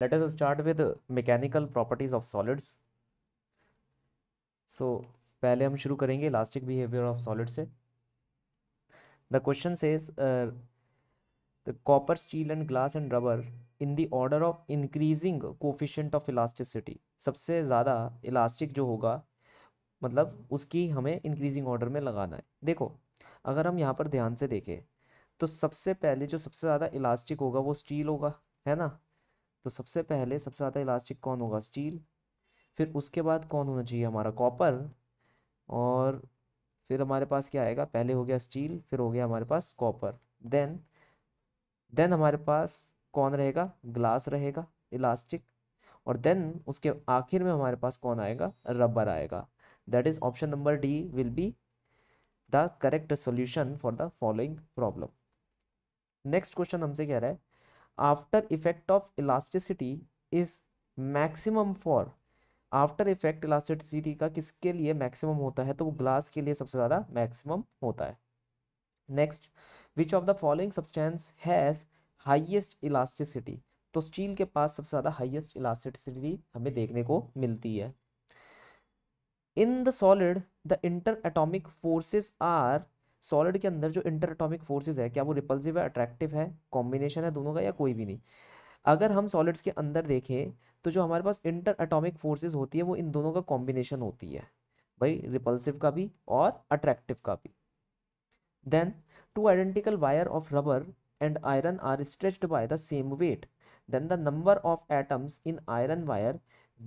let us start with mechanical properties of solids so पहले हम शुरू करेंगे इलास्टिक बिहेवियर ऑफ सॉलिड से the question says the copper steel and glass and rubber in the order of increasing coefficient of elasticity सबसे ज़्यादा elastic जो होगा मतलब उसकी हमें इंक्रीजिंग ऑर्डर में लगाना है देखो अगर हम यहाँ पर ध्यान से देखें तो सबसे पहले जो सबसे ज़्यादा इलास्टिक होगा वो स्टील होगा है ना तो सबसे पहले सबसे ज़्यादा इलास्टिक कौन होगा स्टील फिर उसके बाद कौन होना चाहिए हमारा कॉपर और फिर हमारे पास क्या आएगा पहले हो गया स्टील फिर हो गया हमारे पास कॉपर देन देन हमारे पास कौन रहेगा ग्लास रहेगा इलास्टिक और देन उसके आखिर में हमारे पास कौन आएगा रबर आएगा that is option number D will be the correct solution for the following problem next question हमसे कह रहा है after effect of elasticity is maximum for after effect elasticity का किसके लिए मैक्सिमम होता है तो वो ग्लास के लिए सबसे ज़्यादा मैक्सिमम होता है next which of the following substance has highest elasticity तो स्टील के पास सबसे ज़्यादा हाइएस्ट इलास्टिसिटी हमें देखने को मिलती है in the solid the inter atomic forces are solid के अंदर जो इंटर एटॉमिक फोर्सेज है क्या वो रिपल्सिव है अट्रैक्टिव है कॉम्बिनेशन है दोनों का या कोई भी नहीं अगर हम सॉलिड्स के अंदर देखें तो जो हमारे पास इंटर एटॉमिक फोर्सेज होती है वो इन दोनों का कॉम्बिनेशन होती है भाई रिपल्सिव का भी और अट्रैक्टिव का भी then two identical wire of rubber and iron are stretched by the same weight then the number of atoms in iron wire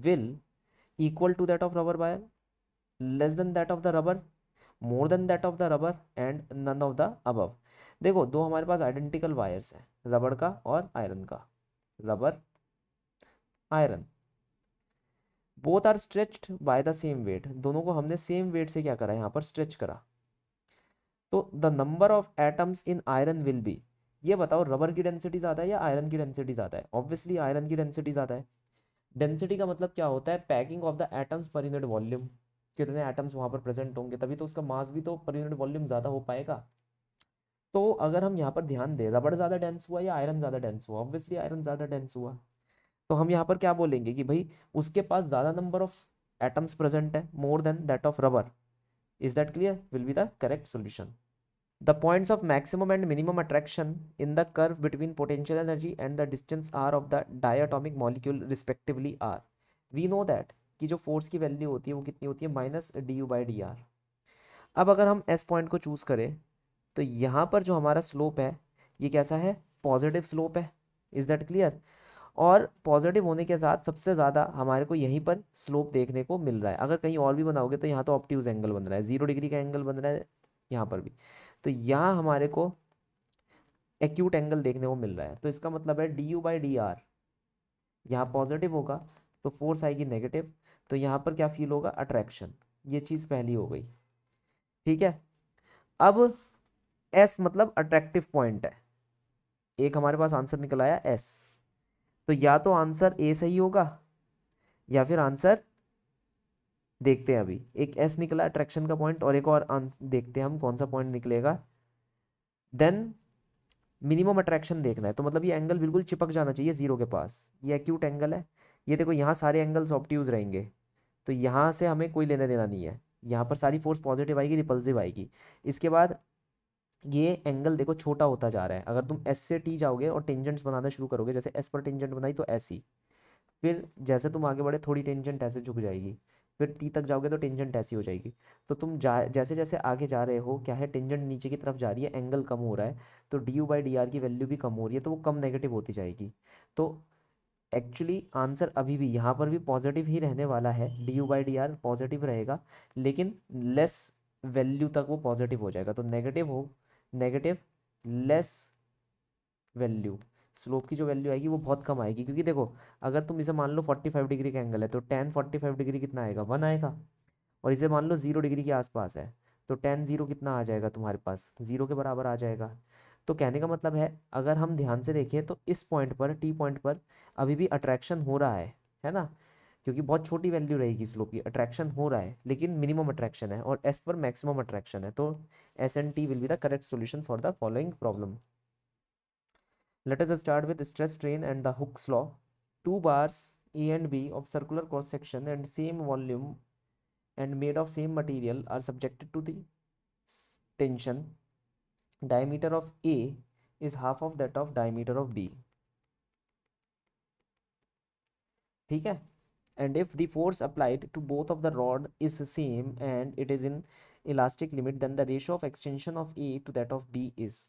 will equal to that of rubber wire less than that of the rubber more than that of the rubber and none of the above देखो दो हमारे पास identical wires हैं रबड़ का और iron का rubber iron both are stretched by the same weight दोनों को हमने सेम वेट से क्या करा यहाँ पर स्ट्रेच करा तो the number of atoms in iron will be ये बताओ रबर की डेंसिटी ज़्यादा है या आयरन की डेंसिटी ज़्यादा है ऑब्वियसली आयरन की डेंसिटी ज़्यादा है डेंसिटी का मतलब क्या होता है packing of the atoms per unit volume कितने एटम्स वहाँ पर प्रेजेंट होंगे तभी तो उसका मास भी तो पर यूनिट वॉल्यूम ज़्यादा हो पाएगा तो अगर हम यहाँ पर ध्यान दें रबड़ ज़्यादा डेंस हुआ या आयरन ज़्यादा डेंस हुआ ऑब्वियसली आयरन ज़्यादा डेंस हुआ तो हम यहाँ पर क्या बोलेंगे कि भाई उसके पास ज़्यादा नंबर ऑफ एटम्स प्रेजेंट है more than that of rubber is that clear will be the correct solution the points of maximum and minimum attraction in the curve between potential energy and the distance R of the diatomic molecule respectively are we know that कि जो force की value होती है वो कितनी होती है minus D U by D R अब अगर हम एस पॉइंट को चूज़ करें तो यहाँ पर जो हमारा स्लोप है ये कैसा है पॉजिटिव स्लोप है इज़ दैट क्लियर और पॉजिटिव होने के साथ सबसे ज़्यादा हमारे को यहीं पर स्लोप देखने को मिल रहा है अगर कहीं और भी बनाओगे तो यहाँ तो ऑप्टिव एंगल बन रहा है ज़ीरो डिग्री का एंगल बन रहा है यहाँ पर भी तो यहाँ हमारे को एक्यूट एंगल देखने को मिल रहा है तो इसका मतलब है D U by D R यहाँ पॉजिटिव होगा तो फोर्स आएगी नेगेटिव तो यहाँ पर क्या फील होगा अट्रैक्शन ये चीज़ पहली हो गई ठीक है अब एस मतलब अट्रैक्टिव पॉइंट है एक हमारे पास आंसर निकल आया एस तो या तो आंसर ए सही होगा या फिर आंसर देखते हैं अभी एक एस निकला अट्रैक्शन का पॉइंट और एक और देखते हैं हम कौन सा पॉइंट निकलेगा देन मिनिमम अट्रैक्शन देखना है तो मतलब ये एंगल बिल्कुल चिपक जाना चाहिए जीरो के पास ये एक्यूट एंगल है ये देखो यहाँ सारे एंगल्स ऑप्टिव्स रहेंगे तो यहाँ से हमें कोई लेना देना नहीं है यहाँ पर सारी फोर्स पॉजिटिव आएगी रिपल्सिव आएगी इसके बाद ये एंगल देखो छोटा होता जा रहा है अगर तुम एस से टी जाओगे और टेंजेंट्स बनाना शुरू करोगे जैसे एस पर टेंजेंट बनाई तो एस ही फिर जैसे तुम आगे बढ़े थोड़ी टेंजेंट ऐसे झुक जाएगी फिर टी तक जाओगे तो टेंजेंट ऐसी हो जाएगी तो तुम जा जैसे जैसे आगे जा रहे हो क्या है टेंजेंट नीचे की तरफ जा रही है एंगल कम हो रहा है तो D U by D R की वैल्यू भी कम हो रही है तो वो कम नेगेटिव होती जाएगी तो एक्चुअली आंसर अभी भी यहाँ पर भी पॉजिटिव ही रहने वाला है D U by D R positive रहेगा लेकिन लेस वैल्यू तक वो पॉजिटिव हो जाएगा तो नेगेटिव हो नेगेटिव लेस वैल्यू स्लोप की जो वैल्यू आएगी वो बहुत कम आएगी क्योंकि देखो अगर तुम इसे मान लो फोर्टी फाइव डिग्री का एंगल है तो टेन फोर्टी फाइव डिग्री कितना आएगा वन आएगा और इसे मान लो जीरो डिग्री के आसपास है तो टेन जीरो कितना आ जाएगा तुम्हारे पास जीरो के बराबर आ जाएगा तो कहने का मतलब है अगर हम ध्यान से देखें तो इस पॉइंट पर टी पॉइंट पर अभी भी अट्रैक्शन हो रहा है है ना क्योंकि बहुत छोटी वैल्यू रहेगी स्लोप की अट्रैक्शन हो रहा है लेकिन मिनिमम अट्रैक्शन है और एस पर मैक्सिमम अट्रैक्शन है तो S and T will be the correct solution for the following problem let's start with stress strain and the Hooke's law. Two bars A and B of circular cross section and same volume and made of same material are subjected to the tension diameter of A is half of that of diameter of B. ठीक है and if the force applied to both of the rod is same and it is in elastic limit then the ratio of extension of A to that of B is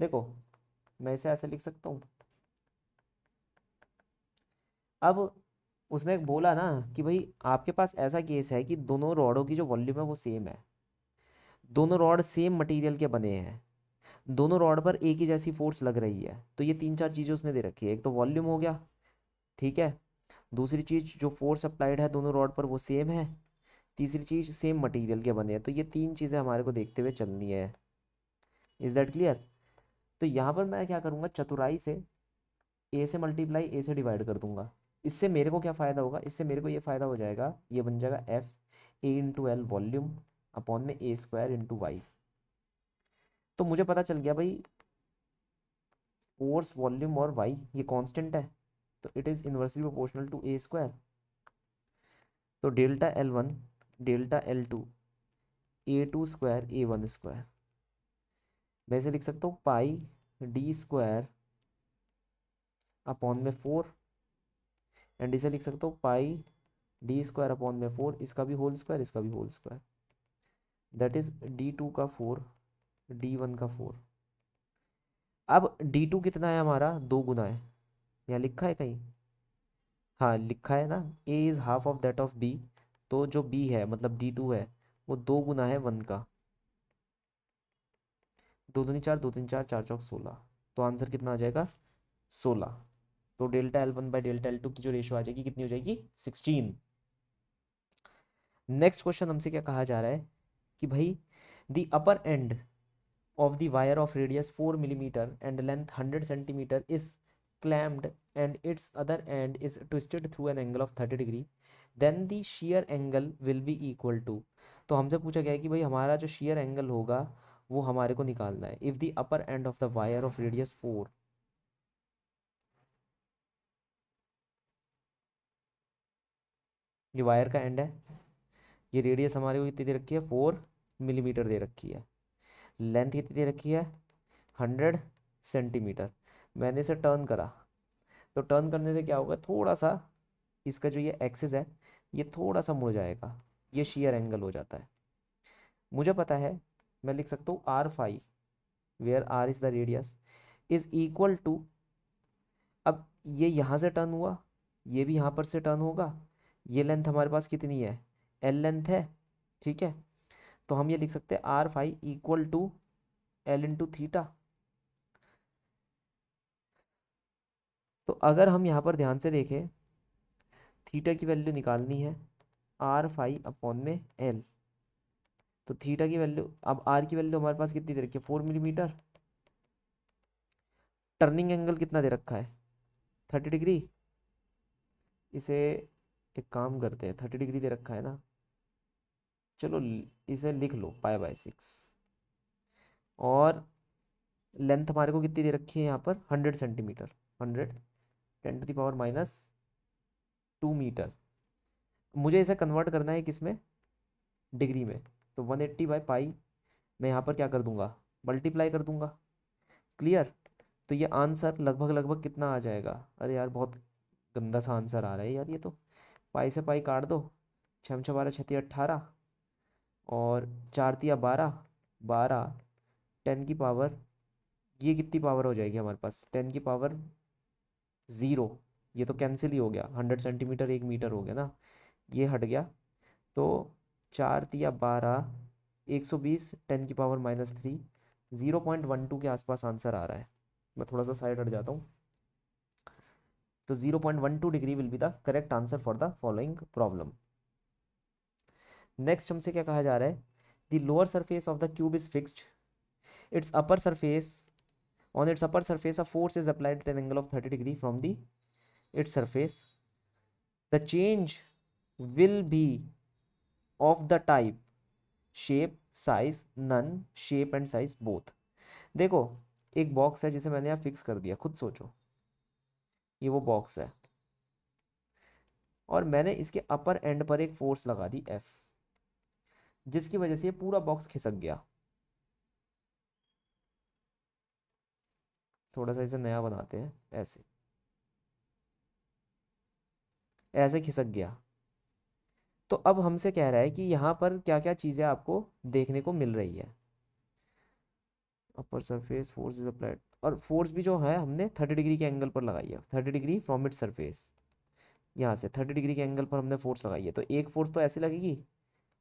देखो मैं इसे ऐसे लिख सकता हूं अब उसने बोला ना कि भाई आपके पास ऐसा केस है कि दोनों रॉडों की जो वॉल्यूम है वो सेम है दोनों रॉड सेम मटेरियल के बने हैं दोनों रॉड पर एक ही जैसी फोर्स लग रही है तो ये तीन चार चीज़ें उसने दे रखी है एक तो वॉल्यूम हो गया ठीक है दूसरी चीज़ जो फोर्स अप्लाइड है दोनों रॉड पर वो सेम है तीसरी चीज़ सेम मटेरियल के बने हैं तो ये तीन चीज़ें हमारे को देखते हुए चलनी है इज़ दैट क्लियर तो यहाँ पर मैं क्या करूँगा चतुराई से ए से मल्टीप्लाई ए से डिवाइड कर दूंगा इससे मेरे को क्या फ़ायदा होगा इससे मेरे को ये फ़ायदा हो जाएगा ये बन जाएगा F A into L volume upon में ए स्क्वायर इंटू वाई तो मुझे पता चल गया भाई फोर्स वॉल्यूम और वाई ये कांस्टेंट है तो it is inversely proportional to A square तो delta L one delta L two A two square A one square वैसे लिख सकता हूँ पाई डी स्क्वायर अपॉन में फोर एंड इसे लिख सकता हूँ पाई डी स्क्वायर अपॉन में फोर इसका भी होल स्क्वायर इसका भी whole square that is D two का फोर डी वन का फोर अब डी टू कितना है हमारा दो गुना है यहाँ लिखा है कहीं हाँ लिखा है ना A is half of that of B तो जो बी है मतलब डी टू है वो दो गुना है वन का दो दूनी चार दो तीन चार चार चौक सोलह तो आंसर कितना आ जाएगा सोलह तो delta L one by delta L two की जो रेशियो आ जाएगी कितनी हो जाएगी सिक्सटीन नेक्स्ट क्वेश्चन हमसे क्या कहा जा रहा है कि भाई the upper end of the wire of radius four millimetre and length hundred centimetre is clamped and its other end is twisted through an angle of thirty degree then the shear angle will be equal to तो हमसे पूछा गया है कि भाई हमारा जो shear angle होगा वो हमारे को निकालना है if the upper end of the wire of radius four ये वायर का एंड है ये रेडियस हमारे को कितनी दे रखी है फोर मिलीमीटर दे रखी है लेंथ कितनी दे रखी है हंड्रेड सेंटीमीटर मैंने इसे टर्न करा तो टर्न करने से क्या होगा थोड़ा सा इसका जो ये एक्सेस है ये थोड़ा सा मुड़ जाएगा ये शेयर एंगल हो जाता है मुझे पता है मैं लिख सकता हूँ R phi where R is the radius is equal to अब ये यहाँ से टर्न हुआ ये भी यहाँ पर से टर्न होगा ये लेंथ हमारे पास कितनी है एल लेंथ है ठीक है तो हम ये लिख सकते हैं R phi equal to L into theta तो अगर हम यहाँ पर ध्यान से देखें थीटा की वैल्यू निकालनी है आर फाइव अपॉन में एल तो थीटा की वैल्यू अब आर की वैल्यू हमारे पास कितनी दे रखी है फोर मिलीमीटर टर्निंग एंगल कितना दे रखा है थर्टी डिग्री इसे एक काम करते हैं थर्टी डिग्री दे रखा है ना चलो इसे लिख लो पाई बाय सिक्स और लेंथ हमारे को कितनी दे रखी है यहाँ पर hundred centimetre hundred ten to the power minus two metre मुझे इसे कन्वर्ट करना है किस में डिग्री में तो वन एट्टी बाई पाई मैं यहाँ पर क्या कर दूंगा मल्टीप्लाई कर दूंगा क्लियर तो ये आंसर लगभग लगभग कितना आ जाएगा अरे यार बहुत गंदा सा आंसर आ रहा है यार ये तो पाई से पाई काट दो छम छम बारह छती अट्ठारह और चार तिया बारह बारह टेन की पावर ये कितनी पावर हो जाएगी हमारे पास टेन की पावर ज़ीरो ये तो कैंसिल ही हो गया हंड्रेड सेंटीमीटर एक मीटर हो गया ना ये हट गया तो चार तिया बारह एक सौ बीस टेन की power minus three zero point one two के आसपास आंसर आ रहा है मैं थोड़ा सा साइड हट जाता हूँ तो 0.12 degree will be the correct answer for the following problem next हमसे क्या कहा जा रहा है the lower surface of the cube is fixed its upper surface on its upper surface a force is applied at an angle of 30 degree from the its surface the change will be of the type shape size none shape and size both देखो एक box है जिसे मैंने यहाँ fix कर दिया खुद सोचो ये वो बॉक्स है और मैंने इसके अपर एंड पर एक फोर्स लगा दी एफ जिसकी वजह से ये पूरा बॉक्स खिसक गया थोड़ा सा इसे नया बनाते हैं ऐसे ऐसे खिसक गया तो अब हमसे कह रहा है कि यहाँ पर क्या क्या चीज़ें आपको देखने को मिल रही है upper surface force is applied और फोर्स भी जो है हमने थर्टी डिग्री के एंगल पर लगाई है thirty degree from it surface यहाँ से थर्टी डिग्री के एंगल पर हमने फोर्स लगाई है तो एक फोर्स तो ऐसी लगेगी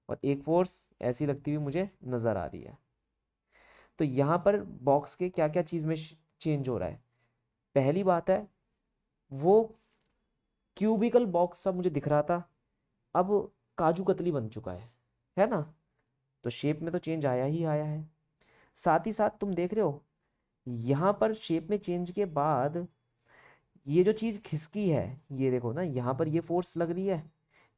और एक फोर्स ऐसी लगती हुई मुझे नज़र आ रही है तो यहाँ पर बॉक्स के क्या क्या चीज़ में चेंज हो रहा है पहली बात है वो क्यूबिकल बॉक्स सब मुझे दिख रहा था अब काजू कतली बन चुका है है ना तो शेप में तो चेंज आया ही आया है साथ ही साथ तुम देख रहे हो यहाँ पर शेप में चेंज के बाद ये जो चीज़ खिसकी है ये देखो ना यहाँ पर ये फोर्स लग रही है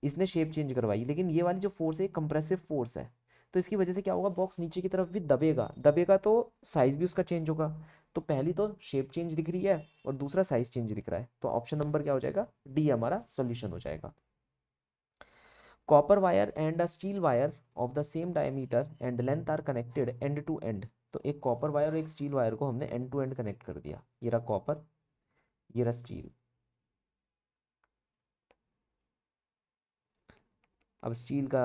इसने शेप चेंज करवाई लेकिन ये वाली जो फोर्स है कंप्रेसिव फोर्स है तो इसकी वजह से क्या होगा बॉक्स नीचे की तरफ भी दबेगा दबेगा तो साइज़ भी उसका चेंज होगा तो पहली तो शेप चेंज दिख रही है और दूसरा साइज़ चेंज दिख रहा है तो ऑप्शन नंबर क्या हो जाएगा डी हमारा सोल्यूशन हो जाएगा copper wire and a steel wire of the same diameter and length are connected end to end तो एक कॉपर वायर और एक स्टील वायर को हमने एंड टू एंड कनेक्ट कर दिया ये रहा कॉपर ये रहा स्टील अब स्टील का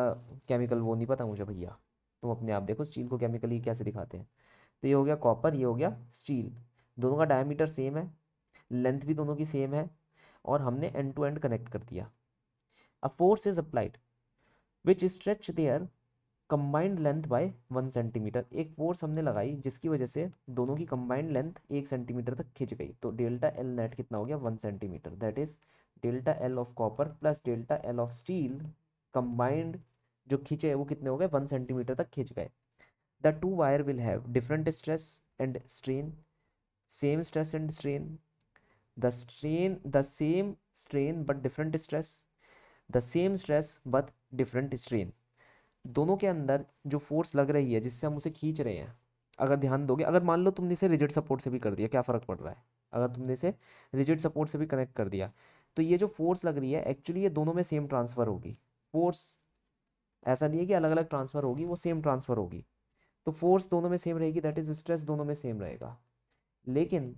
केमिकल वो नहीं पता मुझे भैया तुम अपने आप देखो स्टील को केमिकली कैसे दिखाते हैं तो ये हो गया कॉपर ये हो गया स्टील दोनों का डायमीटर सेम है लेंथ भी दोनों की सेम है और हमने एंड टू एंड कनेक्ट कर दिया a force is applied which stretch their combined length by one centimetre एक फोर्स हमने लगाई जिसकी वजह से दोनों की कंबाइंड लेंथ एक सेंटीमीटर तक खिंच गई तो डेल्टा एल नेट कितना हो गया one centimetre that is delta L of copper plus delta L of steel combined जो खींचे वो कितने हो गए वन सेंटीमीटर तक खिंच गए the two wire will have different stress and strain same stress and strain the strain the same strain but different stress the same stress but different strain दोनों के अंदर जो फोर्स लग रही है जिससे हम उसे खींच रहे हैं अगर ध्यान दोगे अगर मान लो तुमने इसे रिजिड सपोर्ट से भी कर दिया क्या फ़र्क पड़ रहा है अगर तुमने इसे रिजिड सपोर्ट से भी कनेक्ट कर दिया तो ये जो फोर्स लग रही है एक्चुअली ये दोनों में सेम ट्रांसफ़र होगी फोर्स ऐसा नहीं है कि अलग अलग ट्रांसफ़र होगी वो सेम ट्रांसफ़र होगी तो फोर्स दोनों में सेम रहेगी दैट इज़ स्ट्रेस दोनों में सेम रहेगा लेकिन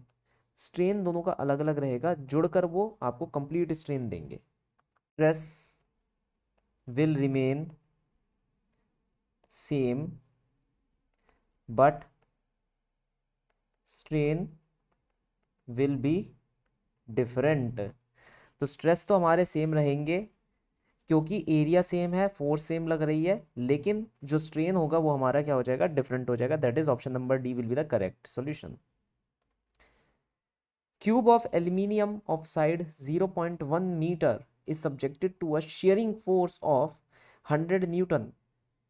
स्ट्रेन दोनों का अलग अलग रहेगा जुड़कर वो आपको कंप्लीट स्ट्रेन देंगे stress will remain same but strain will be different तो स्ट्रेस तो हमारे सेम रहेंगे क्योंकि एरिया सेम है फोर्स सेम लग रही है लेकिन जो स्ट्रेन होगा वो हमारा क्या हो जाएगा डिफरेंट हो जाएगा that is option number D will be the correct solution cube of aluminium oxide 0.1 metre is subjected to a shearing force of 100 newton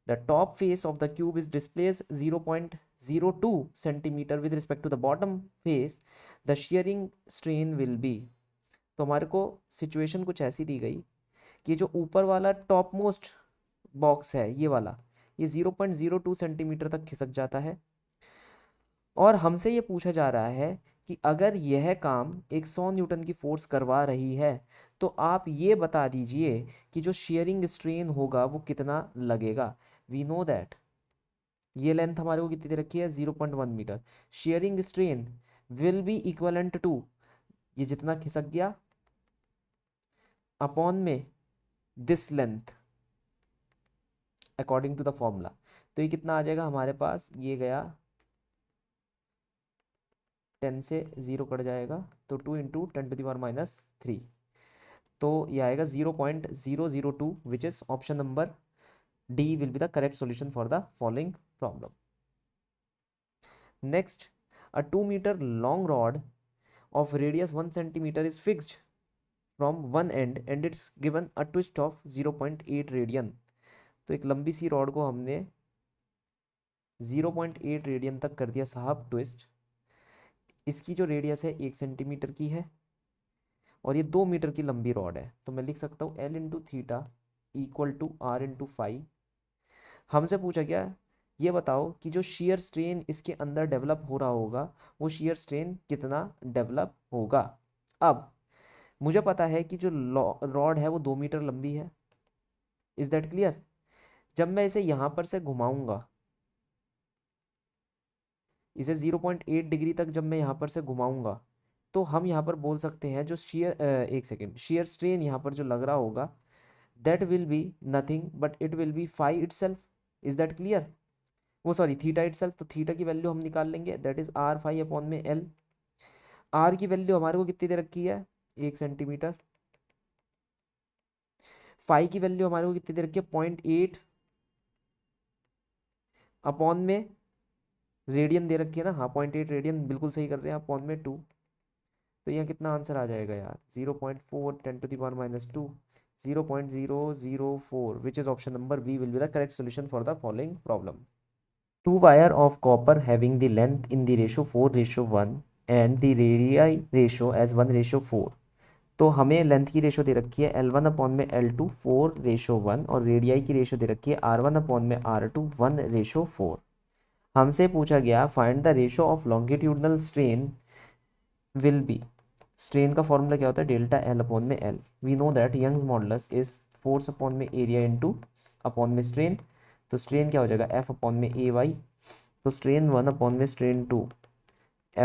the top face of the cube is displaced 0.02 centimeter with respect to the bottom face the shearing strain will be तो हमारे को situation कुछ ऐसी दी गई कि जो ऊपर वाला टॉप मोस्ट बॉक्स है ये वाला ये 0.02 सेंटीमीटर तक खिसक जाता है और हमसे ये पूछा जा रहा है कि अगर यह काम 100 न्यूटन की फोर्स करवा रही है तो आप ये बता दीजिए कि जो शेयरिंग स्ट्रेन होगा वो कितना लगेगा वी नो दैट ये लेंथ हमारे को कितनी दे रखी है zero point one metre shearing strain will be equivalent to ये जितना खिसक गया अपॉन में this length according to the formula तो ये कितना आ जाएगा हमारे पास ये गया टेन से ज़ीरो कट जाएगा तो two into ten to the power minus three तो ये आएगा zero point zero zero two which is option number D will be the correct solution for the following problem next a two metre long rod of radius is fix from one end and it's given a given a twist of 0.8 radian तो एक लंबी सी rod को हमने 0.8 radian तक कर दिया साहब twist इसकी जो रेडियस है एक सेंटीमीटर की है और ये दो मीटर की लंबी रॉड है तो मैं लिख सकता हूँ L into theta equal to R into phi हमसे पूछा गया ये बताओ कि जो शेयर स्ट्रेन इसके अंदर डेवलप हो रहा होगा वो शेयर स्ट्रेन कितना डेवलप होगा अब मुझे पता है कि जो रॉड है वो दो मीटर लंबी है इज दैट क्लियर जब मैं इसे यहाँ पर से घुमाऊंगा इसे 0.8 डिग्री तक जब मैं यहाँ पर से घुमाऊंगा तो हम यहाँ पर बोल सकते हैं जो शेयर एक सेकेंड शेयर स्ट्रेन यहाँ पर जो लग रहा होगा that will be nothing but it will be phi itself is that clear वो सॉरी थीटा इट सेल्फ तो थीटा की वैल्यू हम निकाल लेंगे that is R phi upon में एल आर की वैल्यू हमारे को कितनी दे रखी है एक सेंटीमीटर फाइव की वैल्यू हमारे को कितनी दे रखी है पॉइंट एट अपॉन में रेडियन दे रखी है ना हाँ पॉइंट एट रेडियन बिल्कुल सही कर रहे हैं अपॉन में टू तो यहाँ कितना आंसर आ जाएगा यार zero point four ten to the power minus two zero point zero zero four which is option number B will be the correct solution for the following problem two wire of copper having the length in the ratio four ratio one and the radii ratio as one ratio four तो हमें length की ratio दे रखी है L one upon में L two four ratio one और radii की ratio दे रखी है आर वन अपॉन में R two one ratio four हमसे पूछा गया find the ratio of longitudinal strain will be strain का फॉर्मूला क्या होता है डेल्टा एल अपॉन में L we know that Young's modulus is force upon में एरिया इनटू अपॉन में स्ट्रेन तो स्ट्रेन क्या हो जाएगा एफ अपॉन में ए वाई तो स्ट्रेन वन अपॉन में strain two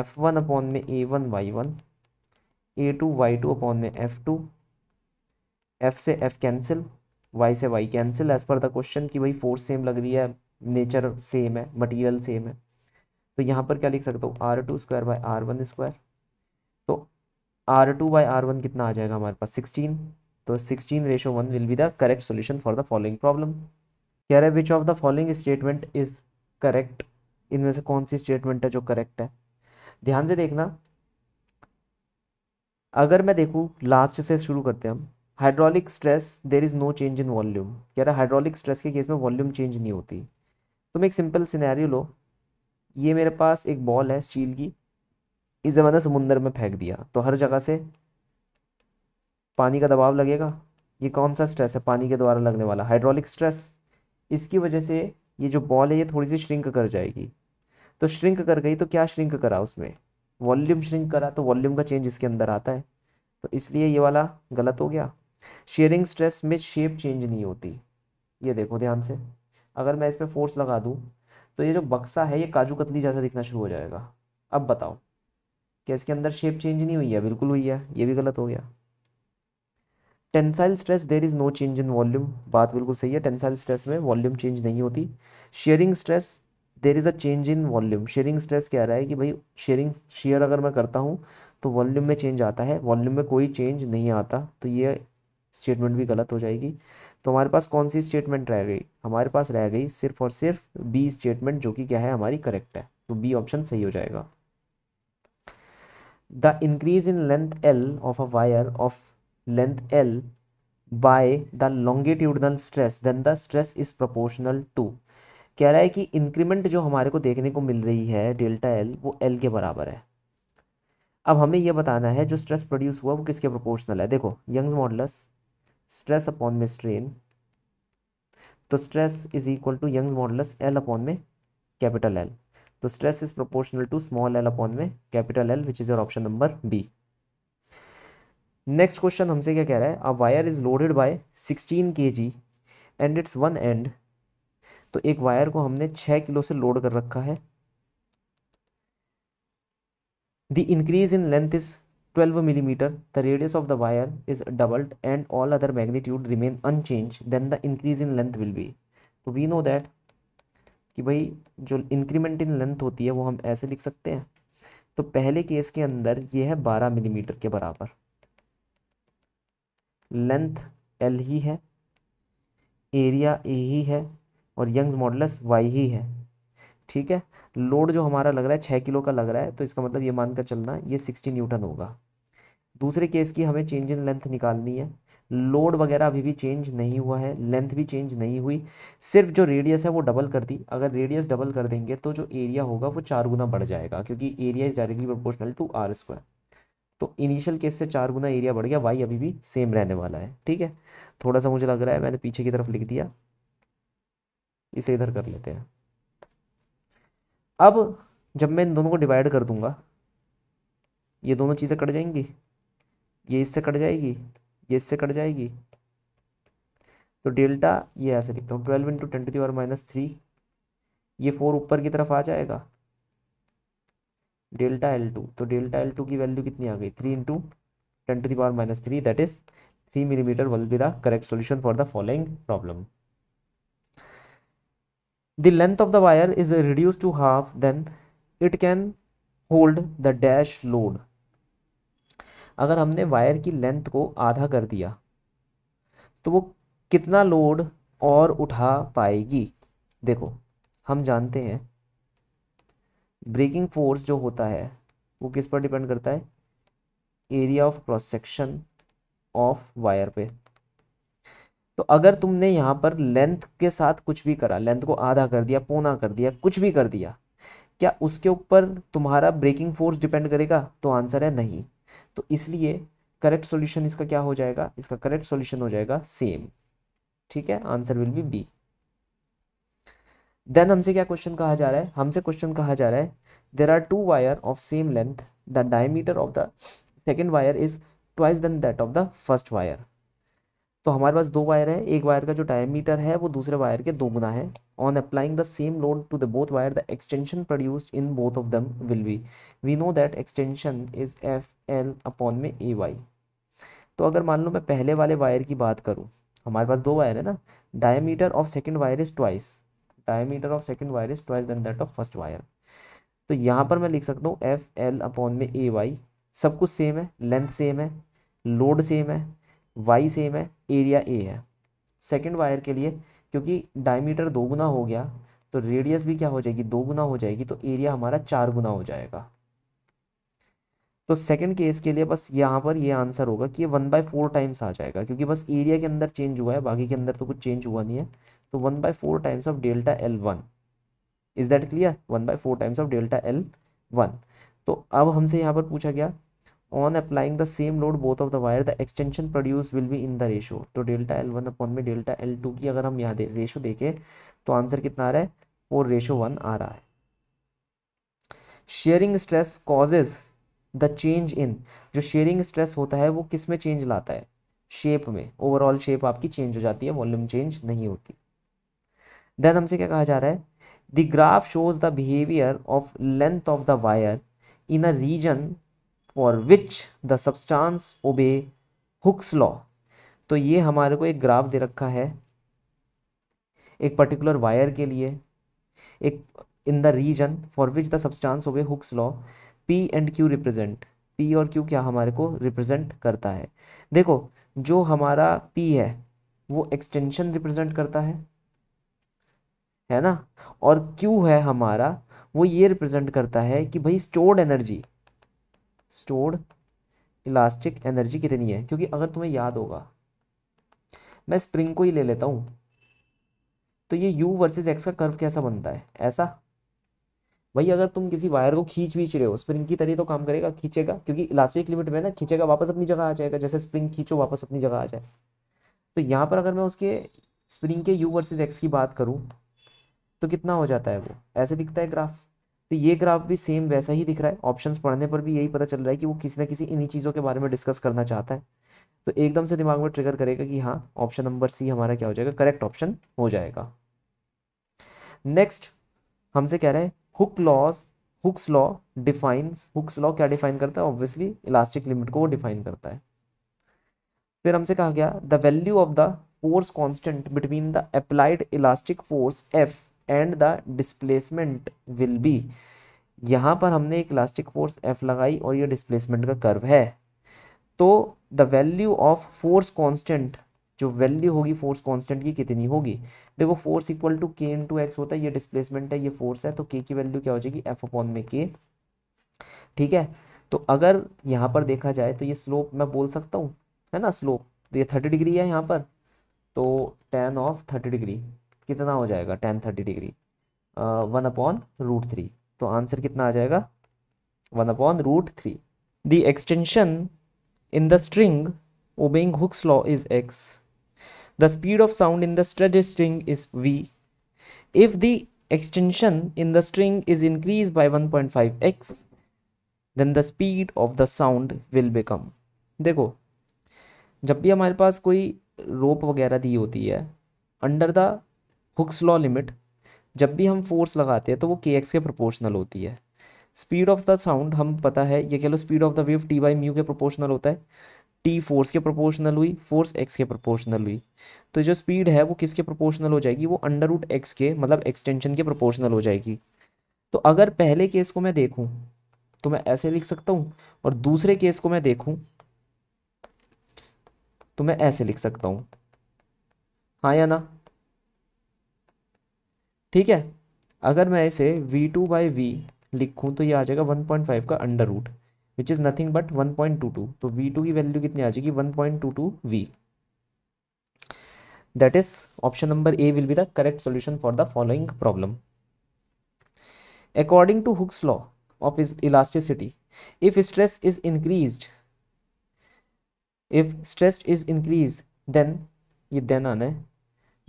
F one upon में A one Y one A two Y two upon में एफ टू एफ से एफ कैंसिल वाई से Y cancel as per the question कि भाई force same लग रही है नेचर सेम है मटीरियल सेम है तो यहाँ पर क्या लिख सकता हूँ R two square by R one square R two by R one कितना आ जाएगा हमारे पास सिक्सटीन तो sixteen ratio one will be the correct solution for the following problem कह रहे which of the following statement is correct इनमें से कौन सी स्टेटमेंट है जो करेक्ट है ध्यान से देखना अगर मैं देखूँ लास्ट से शुरू करते हैं हम hydraulic stress there is no change in volume कह रहा हाइड्रोलिक स्ट्रेस के केस में वॉल्यूम चेंज नहीं होती तुम एक सिंपल सिनेरियो लो ये मेरे पास एक बॉल है स्टील की इस ज़माने समुंदर में फेंक दिया तो हर जगह से पानी का दबाव लगेगा ये कौन सा स्ट्रेस है पानी के द्वारा लगने वाला हाइड्रोलिक स्ट्रेस इसकी वजह से ये जो बॉल है ये थोड़ी सी श्रिंक कर जाएगी तो श्रिंक कर गई तो क्या श्रिंक करा उसमें वॉल्यूम श्रिंक करा तो वॉल्यूम का चेंज इसके अंदर आता है तो इसलिए ये वाला गलत हो गया शेयरिंग स्ट्रेस में शेप चेंज नहीं होती ये देखो ध्यान से अगर मैं इस पर फोर्स लगा दूँ तो ये जो बक्सा है ये काजू कतली जैसा दिखना शुरू हो जाएगा अब बताओ क्या इसके अंदर शेप चेंज नहीं हुई है बिल्कुल हुई है ये भी गलत हो गया tensile stress there is no change in volume बात बिल्कुल सही है टेंसाइल स्ट्रेस में वॉल्यूम चेंज नहीं होती shearing stress there is a change in volume shearing stress कह रहा है कि भाई शेयरिंग शेयर अगर मैं करता हूँ तो वॉल्यूम में चेंज आता है वॉल्यूम में कोई चेंज नहीं आता तो ये स्टेटमेंट भी गलत हो जाएगी तो हमारे पास कौन सी स्टेटमेंट रह गई हमारे पास रह गई सिर्फ और सिर्फ बी स्टेटमेंट जो कि क्या है हमारी करेक्ट है तो बी ऑप्शन सही हो जाएगा the increase in length of of a wire of length L by the longitudinal stress then the stress is proportional to कह रहा है कि इंक्रीमेंट जो हमारे को देखने को मिल रही है डेल्टा एल वो एल के बराबर है अब हमें यह बताना है जो स्ट्रेस प्रोड्यूस हुआ वो किसके प्रोपोर्शनल है देखो यंग्स मॉडलस स्ट्रेस अपॉन में स्ट्रेन तो stress is equal to Young's modulus L upon में कैपिटल एल तो stress is proportional to small L upon में capital L which is your option number B next question हमसे क्या कह रहा है a wire is loaded by sixteen K G and its one end तो एक wire को हमने छः किलो से लोड कर रखा है the increase in length is 12 millimetre the radius of the wire is doubled and all other magnitude remain unchanged then the increase in length will be तो वी नो दैट कि भाई जो increment in length होती है वो हम ऐसे लिख सकते हैं तो पहले केस के अंदर ये है बारह मिलीमीटर के बराबर लेंथ एल ही है एरिया ए ही है और यंग्स मॉडल्स वाई ही है ठीक है लोड जो हमारा लग रहा है छः किलो का लग रहा है तो इसका मतलब ये मानकर चलना ये सिक्सटी न्यूटन होगा दूसरे केस की हमें चेंज इन लेंथ निकालनी है लोड वगैरह अभी भी चेंज नहीं हुआ है लेंथ भी चेंज नहीं हुई सिर्फ जो रेडियस है वो डबल कर दी अगर रेडियस डबल कर देंगे तो जो एरिया होगा वो चार गुना बढ़ जाएगा क्योंकि area is directly proportional to R square तो इनिशियल केस से चार गुना एरिया बढ़ गया वाई अभी भी सेम रहने वाला है ठीक है थोड़ा सा मुझे लग रहा है मैंने पीछे की तरफ लिख दिया इसे इधर कर लेते हैं अब जब मैं इन दोनों को डिवाइड कर दूंगा ये दोनों चीज़ें कट जाएंगी ये इससे कट जाएगी ये इससे कट जाएगी तो डेल्टा ये ऐसे लिखता हूँ twelve into ten to the power minus three ये फोर ऊपर की तरफ आ जाएगा डेल्टा एल टू तो डेल्टा एल टू की वैल्यू कितनी आ गई three into ten to the power minus three that is three millimetre will be the correct solution for the following problem the length of the wire is reduced to half then it can hold the dash load अगर हमने wire की length को आधा कर दिया तो वो कितना लोड और उठा पाएगी देखो हम जानते हैं ब्रेकिंग फोर्स जो होता है वो किस पर डिपेंड करता है area of cross section of wire पे तो अगर तुमने यहाँ पर लेंथ के साथ कुछ भी करा लेंथ को आधा कर दिया पौना कर दिया कुछ भी कर दिया क्या उसके ऊपर तुम्हारा ब्रेकिंग फोर्स डिपेंड करेगा तो आंसर है नहीं तो इसलिए करेक्ट सॉल्यूशन इसका क्या हो जाएगा इसका करेक्ट सॉल्यूशन हो जाएगा सेम ठीक है answer will be B then हमसे क्या क्वेश्चन कहा जा रहा है हमसे क्वेश्चन कहा जा रहा है there are two wire of same length the diameter of the second wire is twice then that of the first wire तो हमारे पास दो वायर है एक वायर का जो डायमीटर है वो दूसरे वायर के दो गुना है on applying the same load to the both wire the extension produced in both of them will be we know that extension is F L upon में ए वाई तो अगर मान लो मैं पहले वाले वायर की बात करूँ हमारे पास दो वायर है ना diameter of second wire is twice diameter of second wire is twice then that of first wire तो यहाँ पर मैं लिख सकता हूँ एफ एल अपॉन में ए वाई सब कुछ सेम है लेंथ सेम है लोड सेम है वाई सेम है एरिया ए है सेकेंड वायर के लिए क्योंकि डायमीटर दो गुना हो गया तो रेडियस भी क्या हो जाएगी दो गुना हो जाएगी तो एरिया हमारा चार गुना हो जाएगा तो सेकंड केस के लिए बस यहाँ पर ये यह आंसर होगा कि ये वन बाय फोर टाइम्स आ जाएगा क्योंकि बस एरिया के अंदर चेंज हुआ है बाकी के अंदर तो कुछ चेंज हुआ नहीं है तो one by four times of delta L one is that clear one by four times of delta L one तो अब हमसे यहाँ पर पूछा गया on applying the same load both of the wire the extension produce will be in the ratio तो delta L one upon में delta L two की अगर हम यहाँ दे रेशो देखें तो आंसर कितना आ रहा है फोर रेशो वन आ रहा है shearing stress causes the change in जो शेयरिंग स्ट्रेस होता है वो किस में चेंज लाता है शेप में ओवरऑल शेप आपकी चेंज हो जाती है वॉल्यूम चेंज नहीं होती देन हमसे क्या कहा जा रहा है the graph shows the behaviour of length of the wire in a region for which the substance obey Hooke's law तो ये हमारे को एक ग्राफ दे रखा है एक पर्टिकुलर वायर के लिए एक in the region for which the substance obey Hooke's law P and Q represent P और क्यू क्या हमारे को रिप्रेजेंट करता है देखो जो हमारा पी है वो एक्सटेंशन रिप्रेजेंट करता है है ना और क्यू है हमारा वो ये रिप्रेजेंट करता है कि भाई stored energy stored elastic energy कितनी है क्योंकि अगर तुम्हें याद होगा मैं स्प्रिंग को ही ले लेता हूँ तो ये यू वर्सेस एक्स का कर्व कैसा बनता है ऐसा भाई अगर तुम किसी वायर को खींच बीच रहे हो स्प्रिंग की तरह तो काम करेगा खींचेगा क्योंकि इलास्टिक लिमिट में ना खींचेगा वापस अपनी जगह आ जाएगा जैसे स्प्रिंग खींचो वापस अपनी जगह आ जाए तो यहाँ पर अगर मैं उसके स्प्रिंग के यू वर्सेज एक्स की बात करूँ तो कितना हो जाता है वो ऐसे दिखता है ग्राफ तो ये ग्राफ भी सेम वैसा ही दिख रहा है ऑप्शंस पढ़ने पर भी यही पता चल रहा है कि वो किसी ना किसी इन्हीं चीज़ों के बारे में डिस्कस करना चाहता है तो एकदम से दिमाग में ट्रिगर करेगा कि हाँ ऑप्शन नंबर सी हमारा क्या हो जाएगा करेक्ट ऑप्शन हो जाएगा नेक्स्ट हमसे कह रहे हैं Hooke laws Hooke's law defines Hooke's law क्या डिफाइन करता है ऑब्वियसली इलास्टिक लिमिट को वो डिफाइन करता है फिर हमसे कहा गया the value of the force constant between the applied elastic force F and the displacement will be यहाँ पर हमने एक इलास्टिक फोर्स एफ लगाई और ये डिस्प्लेसमेंट का कर्व है तो the value of force constant जो वैल्यू होगी फोर्स कांस्टेंट की कितनी होगी देखो फोर्स इक्वल टू के इन टू एक्स होता है ये डिस्प्लेसमेंट है ये फोर्स है तो के की वैल्यू क्या हो जाएगी एफ अपॉन में के ठीक है तो अगर यहाँ पर देखा जाए तो ये स्लोप मैं बोल सकता हूँ है ना स्लोप तो ये थर्टी डिग्री है यहाँ पर तो टेन ऑफ थर्टी डिग्री कितना हो जाएगा ten thirty degree one upon root three तो आंसर कितना आ जाएगा one upon root three the extension in the string obeying Hooke's law is X the speed of sound in the stretched string is V if the extension in the string is increase by one point five X then the speed of the sound will become देखो जब भी हमारे पास कोई रोप वगैरह दी होती है under the Hooke's law limit जब भी हम फोर्स लगाते हैं तो वो के एक्स के प्रोपोर्शनल होती है स्पीड ऑफ द साउंड हम पता है ये कह लो speed of the wave T by mu के प्रोपोर्शनल होता है टी फोर्स के प्रोपोर्शनल हुई फोर्स एक्स के प्रोपोर्शनल हुई तो जो स्पीड है वो किसके प्रोपोर्शनल हो जाएगी वो अंडर रूट एक्स के मतलब एक्सटेंशन के प्रोपोर्शनल हो जाएगी तो अगर पहले केस को मैं देखूँ तो मैं ऐसे लिख सकता हूँ और दूसरे केस को मैं देखूँ तो मैं ऐसे लिख सकता हूँ हाँ या ना ठीक है अगर मैं इसे वी टू बाई वी लिखूँ तो ये आ जाएगा वन पॉइंट फाइव का under root which is nothing but one point two two तो वी टू की वैल्यू कितनी आ जाएगी one point two two V that is option number A will be the correct solution for the following problem according to Hooke's law of elasticity if stress is increase if stress is increase then ये then आना है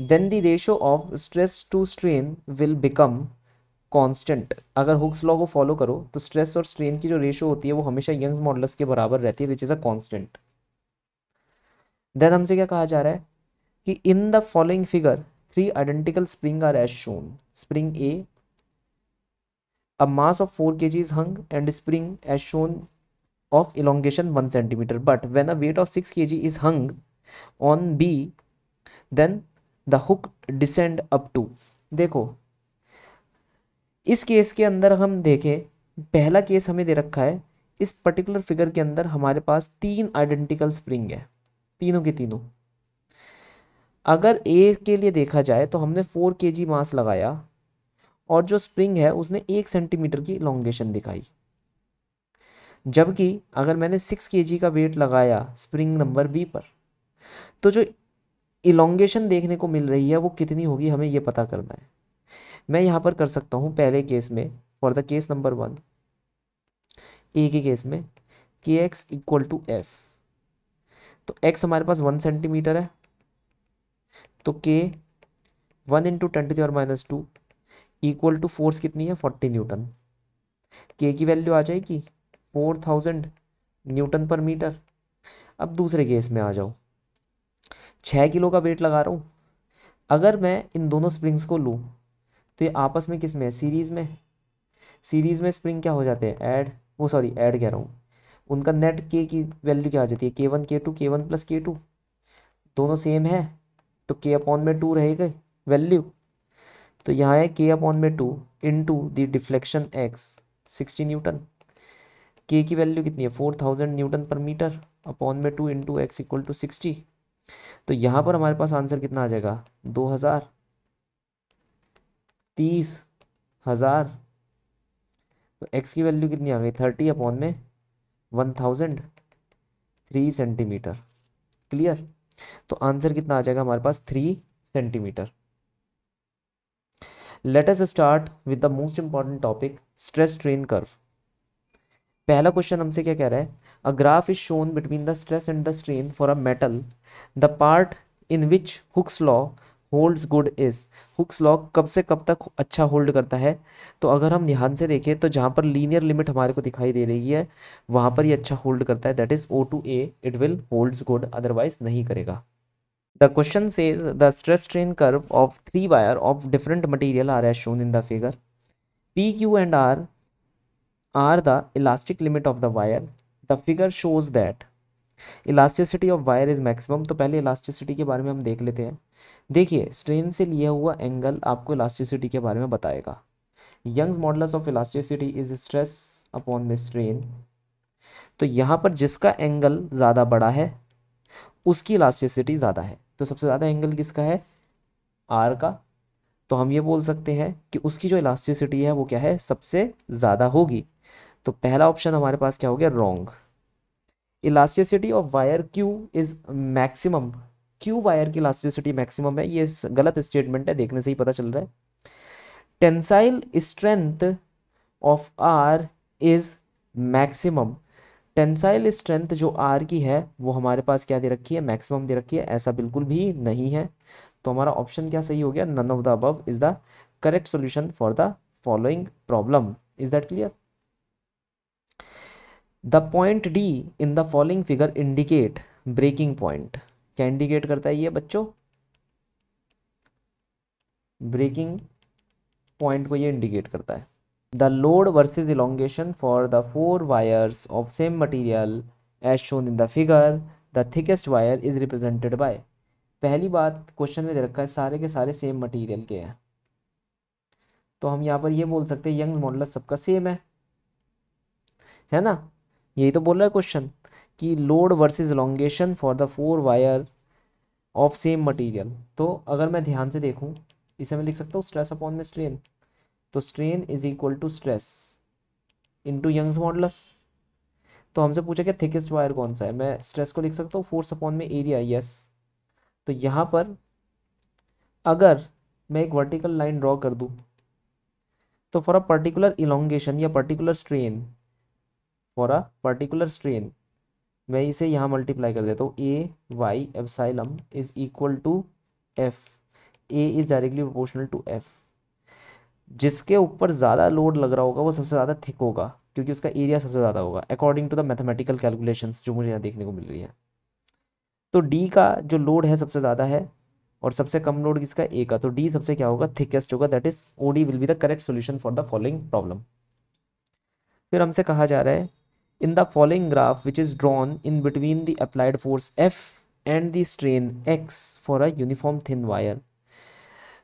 then the ratio of stress to strain will become constant अगर Hooke's law को follow करो तो stress और strain की जो रेशो होती है वो हमेशा यंग्स मॉडल्स के बराबर रहती है which is a constant then हमसे क्या कहा जा रहा है कि in the following figure three identical spring are as shown spring A mass of four K G is hung and spring as shown of elongation one centimetre but when a weight of six K G is hung on B then the hook descend up to देखो इस case के अंदर हम देखें पहला case हमें दे रखा है इस पर्टिकुलर फिगर के अंदर हमारे पास तीन आइडेंटिकल स्प्रिंग है तीनों के तीनों अगर ए के लिए देखा जाए तो हमने फोर के जी मास लगाया और जो स्प्रिंग है उसने एक सेंटीमीटर की लॉन्गेशन दिखाई जबकि अगर मैंने सिक्स के जी का वेट लगाया स्प्रिंग नंबर बी पर तो जो इलोंगेशन देखने को मिल रही है वो कितनी होगी हमें ये पता करना है मैं यहाँ पर कर सकता हूँ पहले केस में for the case number one A के केस में K X equal to F तो एक्स हमारे पास वन सेंटीमीटर है तो K one into twenty to और minus two equal to force कितनी है फोर्टी न्यूटन के की वैल्यू आ जाएगी four thousand newton per metre अब दूसरे केस में आ जाओ छः किलो का वेट लगा रहा हूँ अगर मैं इन दोनों स्प्रिंग्स को लूँ तो ये आपस में किस में है सीरीज़ में सीरीज़ में स्प्रिंग क्या हो जाते हैं ऐड वो सॉरी ऐड कह रहा हूँ उनका नेट के की वैल्यू क्या आ जाती है के one K two K one plus K two दोनों सेम है तो के अपॉन में टू रहेगा वैल्यू तो यहाँ है के अपॉन में two into the deflection x sixty newton के की वैल्यू कितनी है four thousand newton per metre upon में two two x equal to sixty तो यहां पर हम्म। हमारे पास आंसर कितना आ जाएगा दो हज़ार तीस हज़ार तो एक्स की वैल्यू कितनी आ गई थर्टी अपॉन में one thousand three centimetre clear तो आंसर कितना आ जाएगा हमारे पास three centimetre let us start with the most important topic stress strain curve पहला क्वेश्चन हमसे क्या कह रहा है a graph is shown between the stress and the strain for a metal the part in which hooks law holds good is Hooke's law कब से कब तक अच्छा होल्ड करता है तो अगर हम ध्यान से देखें तो जहाँ पर लीनियर लिमिट हमारे को दिखाई दे रही है वहाँ पर ये अच्छा होल्ड करता है that is O to A it will holds good otherwise नहीं करेगा the question says the stress strain curve of three wire of different material are as shown in the figure P Q and R are the elastic limit of the wire the figure shows that elasticity of wire is maximum तो पहले elasticity के बारे में हम देख लेते हैं देखिए स्ट्रेन से लिया हुआ एंगल आपको इलास्टिसिटी के बारे में बताएगा Young's modulus of elasticity is stress upon the strain तो यहाँ पर जिसका एंगल ज़्यादा बड़ा है उसकी इलास्टिसिटी ज़्यादा है तो सबसे ज़्यादा एंगल किसका है आर का तो हम ये बोल सकते हैं कि उसकी जो इलास्टिसिटी है वो क्या है सबसे ज़्यादा होगी तो पहला ऑप्शन हमारे पास क्या हो गया wrong elasticity of wire Q is maximum Q wire की इलास्टिसिटी मैक्सिमम है ये गलत स्टेटमेंट है देखने से ही पता चल रहा है tensile strength of R is maximum tensile strength जो आर की है वो हमारे पास क्या दे रखी है मैक्सिमम दे रखी है ऐसा बिल्कुल भी नहीं है तो हमारा ऑप्शन क्या सही हो गया none of the above is the correct solution for the following problem is that clear the point D in the following figure indicate breaking point क्या इंडिकेट करता है ये बच्चों ब्रेकिंग पॉइंट को ये इंडिकेट करता है the load versus elongation for the four wires of same material as shown in the figure the thickest wire is represented by पहली बात क्वेश्चन में दे रखा है सारे के सारे सेम मटीरियल के हैं तो हम यहाँ पर ये बोल सकते हैं यंग मॉडल सबका सेम है है ना यही तो बोल रहा है क्वेश्चन कि load versus elongation for the four wire of same material तो अगर मैं ध्यान से देखूं इसे मैं लिख सकता हूँ स्ट्रेस अपॉन में स्ट्रेन तो strain is equal to stress into Young's modulus तो हमसे पूछा कि थिकेस्ट वायर कौन सा है मैं स्ट्रेस को लिख सकता हूँ फोर्स अपॉन में एरिया यस तो यहाँ पर अगर मैं एक वर्टिकल लाइन ड्रॉ कर दूँ तो फॉर अ पर्टिकुलर इलोंगेशन या particular strain for a particular strain मैं इसे यहाँ मल्टीप्लाई कर देता हूँ A Y epsilon is equal to F A is directly proportional to F जिसके ऊपर ज़्यादा लोड लग रहा होगा वो सबसे ज़्यादा थिक होगा क्योंकि उसका एरिया सबसे ज़्यादा होगा according to the mathematical calculation जो मुझे यहाँ देखने को मिल रही है तो डी का जो लोड है सबसे ज़्यादा है और सबसे कम लोड किसका ए का तो डी सबसे क्या होगा थिकेस्ट होगा that is O D will be the correct solution for the following problem फिर हमसे कहा जा रहा है in the following graph which is drawn in between the applied force F and the strain X for a uniform thin wire.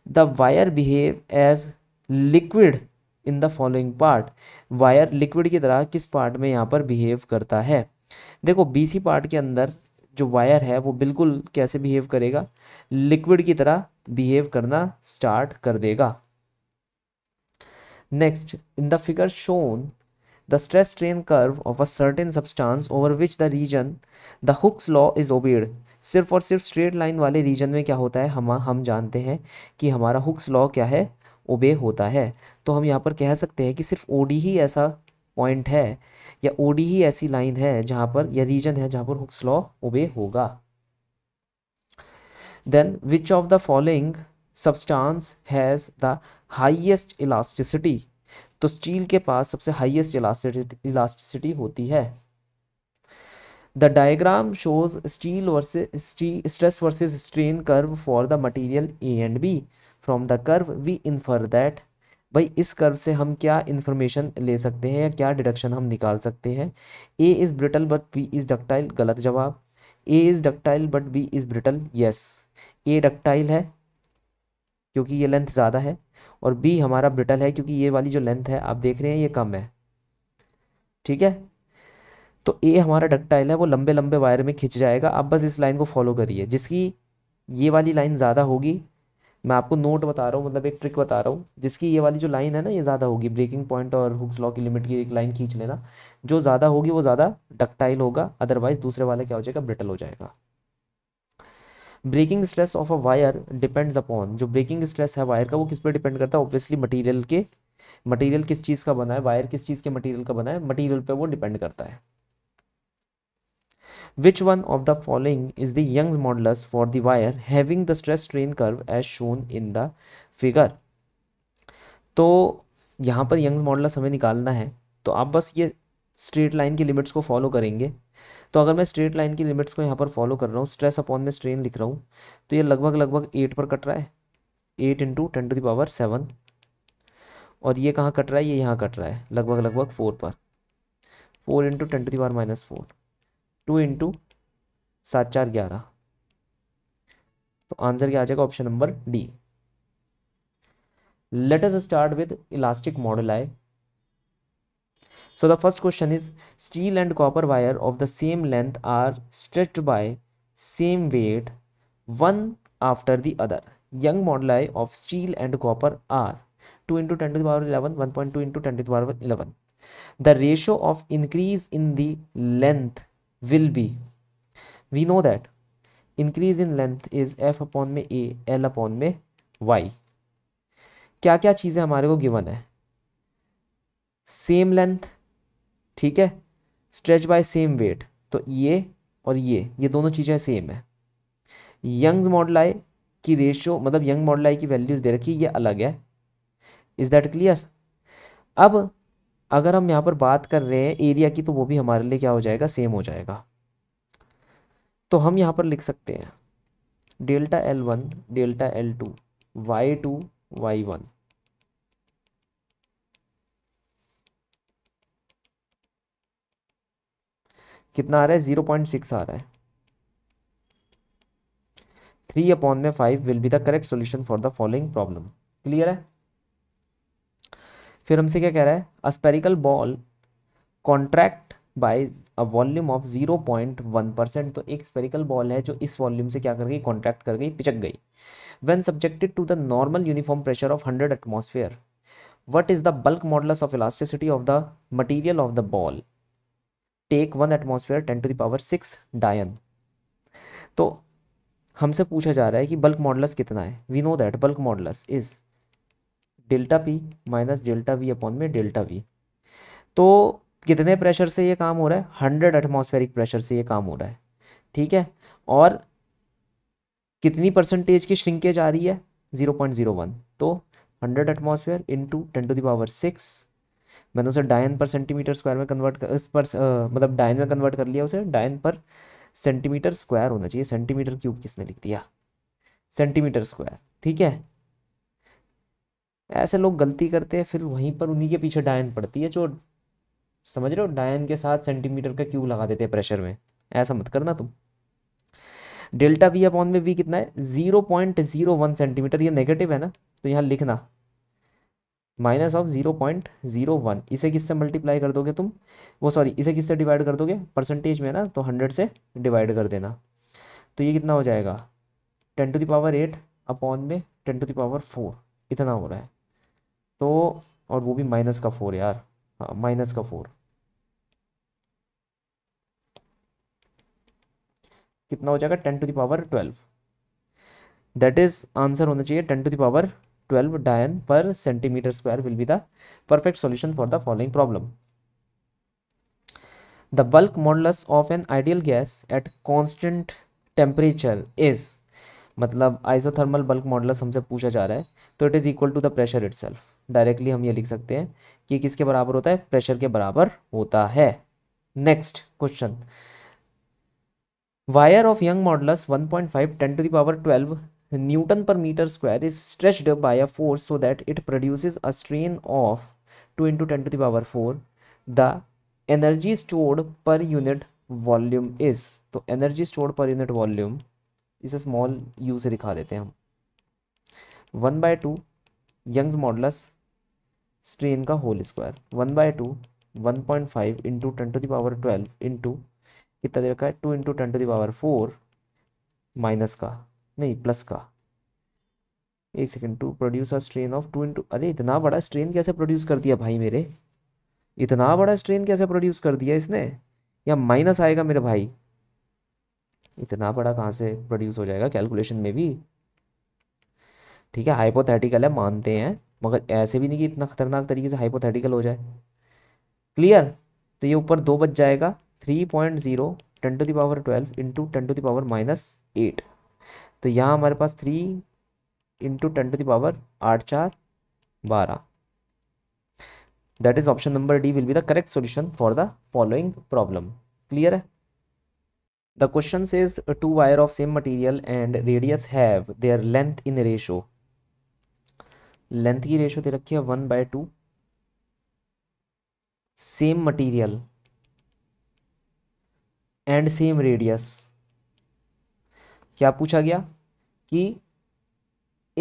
The wire behave as liquid in the following part wire liquid की तरह किस part में यहाँ पर behave करता है देखो BC part के अंदर जो वायर है वो बिल्कुल कैसे बिहेव करेगा लिक्विड की तरह बिहेव करना स्टार्ट कर देगा next in the figure shown the stress strain curve of a certain substance over which the region the Hooke's law is obeyed सिर्फ और सिर्फ स्ट्रेट लाइन वाले रीजन में क्या होता है हम हम जानते हैं कि हमारा हुक्स लॉ क्या है ओबे होता है तो हम यहाँ पर कह सकते हैं कि सिर्फ ओडी ही ऐसा पॉइंट है या ओडी ही ऐसी लाइन है जहाँ पर या रीजन है जहाँ पर हुक्स लॉ ओबे होगा then which of the following substance has the highest elasticity तो स्टील के पास सबसे हाईएस्ट इलास्टिसिटी होती है the diagram shows steel versus stress versus strain curve for the material A and B from the curve we infer that भाई इस curve से हम क्या इन्फॉर्मेशन ले सकते हैं या क्या डिडक्शन हम निकाल सकते हैं A is brittle but B is ductile गलत जवाब A is ductile but B is brittle yes A ductile है क्योंकि ये लेंथ ज़्यादा है और बी हमारा ब्रिटल है क्योंकि ये वाली जो लेंथ है आप देख रहे हैं ये कम है ठीक है तो ए हमारा डक्टाइल है वो लंबे लंबे वायर में खिंच जाएगा आप बस इस लाइन को फॉलो करिए जिसकी ये वाली लाइन ज़्यादा होगी मैं आपको नोट बता रहा हूँ मतलब एक ट्रिक बता रहा हूँ जिसकी ये वाली जो लाइन है ना ये ज़्यादा होगी ब्रेकिंग पॉइंट और हुक्स लॉ की लिमिट की एक लाइन खींच लेना जो ज़्यादा होगी वो ज़्यादा डक्टाइल होगा अदरवाइज़ दूसरे वाला क्या हो जाएगा ब्रिटल हो जाएगा breaking stress of a wire depends upon जो ब्रेकिंग स्ट्रेस है वायर का वो किस पे डिपेंड करता है ऑब्वियसली मटेरियल के मटेरियल किस चीज़ का बना है वायर किस चीज़ के मटेरियल का बना है मटेरियल पे वो डिपेंड करता है which one of the following is the young's modulus for the wire having the stress strain curve as shown in the figure तो यहाँ पर यंग्स मॉडलस हमें निकालना है तो आप बस ये स्ट्रेट लाइन की लिमिट्स को फॉलो करेंगे तो अगर मैं स्ट्रेट लाइन की लिमिट्स को यहाँ पर फॉलो कर रहा हूँ स्ट्रेस अपॉन में स्ट्रेन लिख रहा हूँ तो ये लगभग लगभग एट पर कट रहा है eight into ten to the power seven और ये कहाँ कट रहा है ये यहाँ कट रहा है लगभग लगभग फोर पर four into ten to the power minus four two into सात चार ग्यारह तो आंसर क्या आ जाएगा option number D let us start with elastic modulus आए So the first question is steel and copper wire of the same length are stretched by same weight one after the other. Young moduli of steel and copper are 2 into 10 to the power 11, 1.2 into 10 to the power 11. The ratio of increase in the length will be, we know that increase in length is f upon में a, l upon में y. क्या क्या चीज़ें हमारे को given है same length ठीक है स्ट्रेच बाय सेम वेट तो ये और ये ये दोनों चीज़ें सेम है यंग्स मॉडलाई की रेशियो मतलब यंग मॉडलाई की वैल्यूज़ दे रखी ये अलग है इज़ दैट क्लियर अब अगर हम यहाँ पर बात कर रहे हैं एरिया की तो वो भी हमारे लिए क्या हो जाएगा सेम हो जाएगा तो हम यहाँ पर लिख सकते हैं delta L one delta L two Y two Y one कितना आ रहा है जीरो पॉइंट सिक्स आ रहा है थ्री अपॉन में five will be the correct solution for the following problem clear है फिर हमसे क्या कह रहा है a spherical ball contract by a volume of zero point one percent तो एक स्पेरिकल बॉल है जो इस वॉल्यूम से क्या कर गई कॉन्ट्रैक्ट कर गई पिचक गई when subjected to the normal uniform pressure of hundred atmosphere what is the bulk modulus of elasticity of the material of the ball take one atmosphere ten to the power six dyne तो हमसे पूछा जा रहा है कि bulk modulus कितना है we know that bulk modulus is delta P minus delta V upon में डेल्टा वी तो कितने प्रेशर से ये काम हो रहा है हंड्रेड एटमोसफेयरिक प्रेशर से ये काम हो रहा है ठीक है और कितनी परसेंटेज की श्रिंकेज आ रही है ज़ीरो पॉइंट ज़ीरो वन तो hundred atmosphere into ten to the power six मैंने उसे डायन पर सेंटीमीटर स्क्वायर में कन्वर्ट कर इस पर मतलब डायन में कन्वर्ट कर लिया उसे डायन पर सेंटीमीटर स्क्वायर होना चाहिए सेंटीमीटर क्यूब किसने लिख दिया सेंटीमीटर स्क्वायर ठीक है ऐसे लोग गलती करते हैं फिर वहीं पर उन्हीं के पीछे डायन पड़ती है जो समझ रहे हो डायन के साथ सेंटीमीटर का क्यूब लगा देते हैं प्रेशर में ऐसा मत करना तुम डेल्टा वी अपॉन में वी कितना है zero point zero one centimetre ये नेगेटिव है ना तो यहाँ लिखना minus of zero point zero one इसे किससे मल्टीप्लाई कर दोगे तुम वो सॉरी इसे किससे डिवाइड कर दोगे परसेंटेज में ना तो हंड्रेड से डिवाइड कर देना तो ये कितना हो जाएगा ten to the power eight upon में टेन टू दावर फोर इतना हो रहा है तो और वो भी माइनस का फोर यार हाँ माइनस का फोर कितना हो जाएगा ten to the power twelve that is answer होना चाहिए ten to the power 12 dyne per centimetre square will be the perfect solution for the following problem the bulk modulus of an ideal gas at constant temperature is मतलब isothermal bulk modulus हमसे पूछा जा रहा है तो it is equal to the pressure it directly हम ये लिख सकते हैं कि किसके बराबर होता है प्रेशर के बराबर होता है next question wire of Young modulus 1.5 10 to the power 12 newton per metre square is stretched by a force so that it produces a strain of two into ten to the power four the energy stored per unit volume is तो energy stored per unit volume इसे small u से दिखा देते हैं हम one by two Young's modulus strain का whole square one by to one point five into ten to the power twelve into कितना दे रखा है two into ten to the power four minus का नहीं प्लस का एक second to produce a strain of two into अरे इतना बड़ा स्ट्रेन कैसे प्रोड्यूस कर दिया भाई मेरे इतना बड़ा स्ट्रेन कैसे प्रोड्यूस कर दिया इसने या माइनस आएगा मेरे भाई इतना बड़ा कहाँ से प्रोड्यूस हो जाएगा कैलकुलेशन में भी ठीक है हाइपोथेटिकल है मानते हैं मगर ऐसे भी नहीं कि इतना खतरनाक तरीके से हाइपोथेटिकल हो जाए क्लियर तो ये ऊपर दो बच जाएगा three point zero ten to the power twelve into ten to the power minus eight तो यहाँ हमारे पास three into ten to the power आठ चार बारह that is option number D will be the correct solution for the following problem clear है the question is two wire of same material and radius have their length in ratio length की ratio दे रखी है one by two same material and same radius क्या पूछा गया कि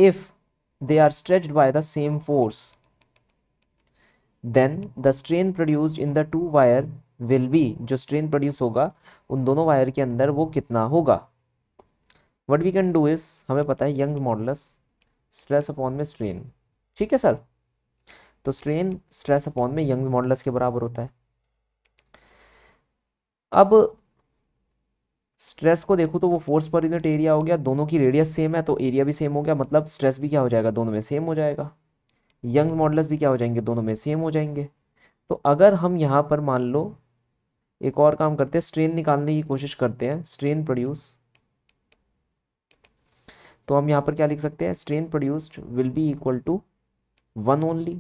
if they are stretch by the same force then the strain produced in the two wire will be जो strain produce होगा उन दोनों वायर के अंदर वो कितना होगा what we can do is हमें पता है यंग मॉडलस स्ट्रेस अपॉन में स्ट्रेन ठीक है सर तो स्ट्रेन स्ट्रेस अपॉन में यंग मॉडलस के बराबर होता है अब स्ट्रेस को देखो तो वो फोर्स पर यूनिट एरिया हो गया दोनों की रेडियस सेम है तो एरिया भी सेम हो गया मतलब स्ट्रेस भी क्या हो जाएगा दोनों में सेम हो जाएगा यंग मॉडल्स भी क्या हो जाएंगे दोनों में सेम हो जाएंगे तो अगर हम यहाँ पर मान लो एक और काम करते हैं स्ट्रेन निकालने की कोशिश करते हैं स्ट्रेन प्रोड्यूस तो हम यहाँ पर क्या लिख सकते हैं strain produced will be equal to one only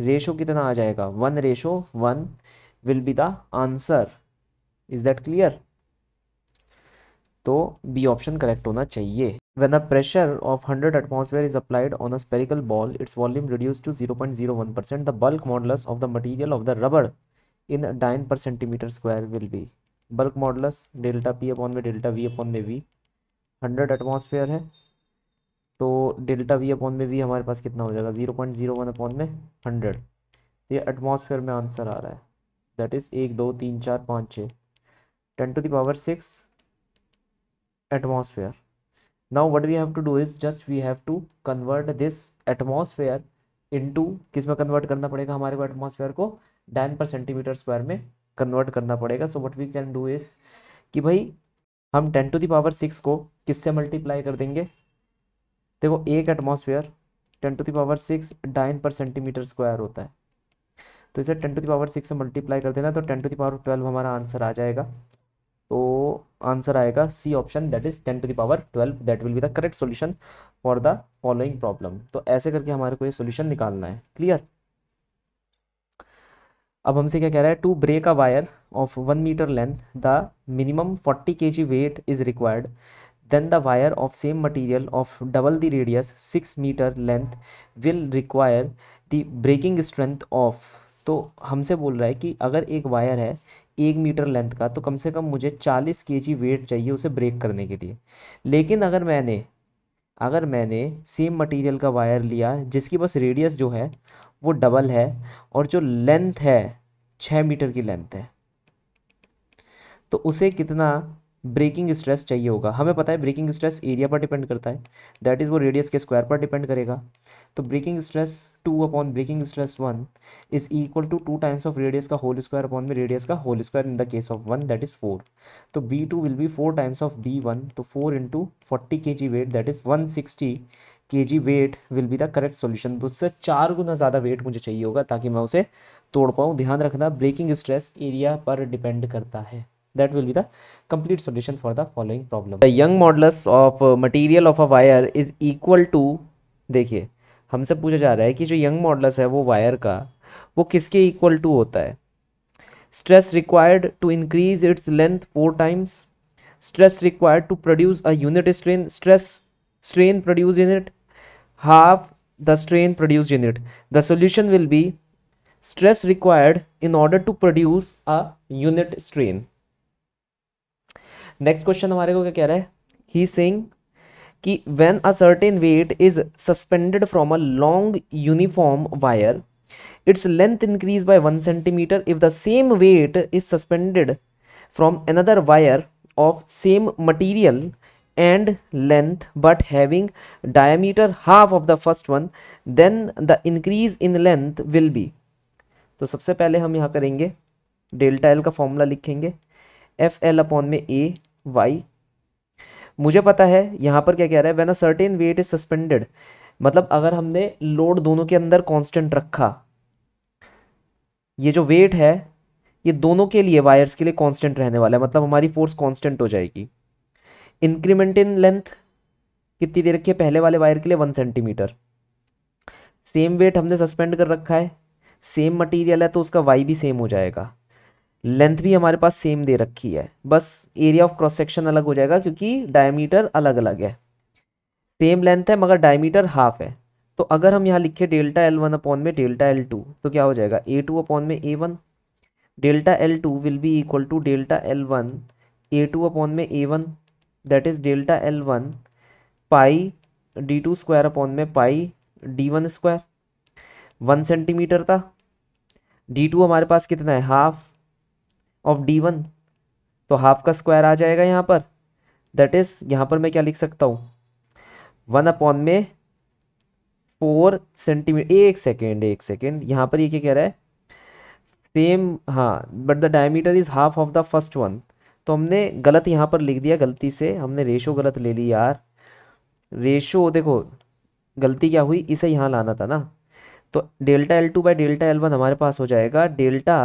ratio कितना आ जाएगा one ratio one will be the answer is that clear तो बी ऑप्शन करेक्ट होना चाहिए when the pressure of hundred atmosphere is applied on a spherical ball its volume reduce to zero point zero one percent the bulk modulus of the material of the रबड़ in dyne per centimetre square will be bulk modulus delta P upon में delta V upon में V hundred atmosphere है तो delta V upon में V हमारे पास कितना हो जाएगा zero point zero one upon में हंड्रेड तो ये एटमोसफेयर में आंसर आ रहा है दैट इज़ एक दो तीन चार पाँच छः ten to the power six atmosphere now what we have to do is just we have to convert this atmosphere into kis mein convert karna padega hamare ko atmosphere ko को dyne per centimetre square में convert करना पड़ेगा so what we can do is कि भाई हम ten to the power six को किससे multiply kar denge देखो एक atmosphere ten to the power six dyne per centimetre square होता है तो इसे ten to the power six से मल्टीप्लाई कर देना तो ten to the power twelve हमारा आंसर आ जाएगा तो आंसर आएगा C option that is ten to the power twelve that will be the correct solution for the following problem तो ऐसे करके हमारे को ये सोल्यूशन निकालना है क्लियर अब हमसे क्या कह रहा है to break a wire of one metre length the minimum forty K G weight is required then the wire of same material of double the radius six metre length will require the breaking strength of तो हमसे बोल रहा है कि अगर एक wire है एक मीटर लेंथ का तो कम से कम मुझे चालीस के जी वेट चाहिए उसे ब्रेक करने के लिए लेकिन अगर मैंने अगर मैंने सेम मटेरियल का वायर लिया जिसकी बस रेडियस जो है वो डबल है और जो लेंथ है छः मीटर की लेंथ है तो उसे कितना ब्रेकिंग स्ट्रेस चाहिए होगा हमें पता है ब्रेकिंग स्ट्रेस एरिया पर डिपेंड करता है दैट इज़ वो रेडियस के स्क्वायर पर डिपेंड करेगा तो breaking stress two upon breaking stress one is equal to two times of radius का होल स्क्वायर अपॉन में रेडियस का whole square in the case of one that is four तो B two will be four times of B one तो four into forty K G weight that is one sixty K G weight will be the correct solution तो उससे चार गुना ज़्यादा wait मुझे चाहिए होगा ताकि मैं उसे तोड़ पाऊँ ध्यान रखना ब्रेकिंग स्ट्रेस एरिया पर डिपेंड करता है that will be the complete solution for the following problem the young modulus of uh, material of a wire is equal to देखिए हमसे पूछा जा रहा है कि जो यंग मॉडलस है वो वायर का वो किसके इक्वल टू होता है stress required to increase its length four times stress required to produce a unit strain stress strain produce unit half the strain produce unit the solution will be stress required in order to produce a unit strain next question हमारे को क्या कह रहा है he saying कि when a certain weight is suspended from a long uniform wire its length increase by one centimetre if the same weight is suspended from another wire of same material and length but having diameter half of the first one then the increase in length will be तो सबसे पहले हम यहाँ करेंगे delta L का formula लिखेंगे F L upon में A Y मुझे पता है यहाँ पर क्या कह रहा है when a certain weight is suspended मतलब अगर हमने लोड दोनों के अंदर कांस्टेंट रखा ये जो वेट है ये दोनों के लिए वायर्स के लिए कांस्टेंट रहने वाला है मतलब हमारी फोर्स कांस्टेंट हो जाएगी इंक्रीमेंट इन लेंथ कितनी दे रखी है पहले वाले वायर के लिए वन सेंटीमीटर सेम वेट हमने सस्पेंड कर रखा है सेम मटीरियल है तो उसका वाई भी सेम हो जाएगा लेंथ भी हमारे पास सेम दे रखी है बस एरिया ऑफ क्रॉस सेक्शन अलग हो जाएगा क्योंकि डायमीटर अलग अलग है सेम लेंथ है मगर डायमीटर हाफ है तो अगर हम यहाँ लिखे डेल्टा एल वन अपॉन में डेल्टा एल टू तो क्या हो जाएगा ए टू अपॉन में A one delta L two will be equal to delta L one A two upon में A one that is delta L one pi D two square upon में pi D one square one centimetre था D two हमारे पास कितना है half of D one तो half का square आ जाएगा यहाँ पर दैट इज़ यहाँ पर मैं क्या लिख सकता हूँ वन अपॉन में फोर सेंटीमीटर एक सेकेंड एक सेकेंड यहाँ पर ये क्या कह रहा है सेम हाँ but the diameter is half of the first one तो हमने गलत यहाँ पर लिख दिया गलती से हमने रेशो गलत ले ली यार रेशो देखो गलती क्या हुई इसे यहाँ लाना था ना तो delta L two by delta L one हमारे पास हो जाएगा delta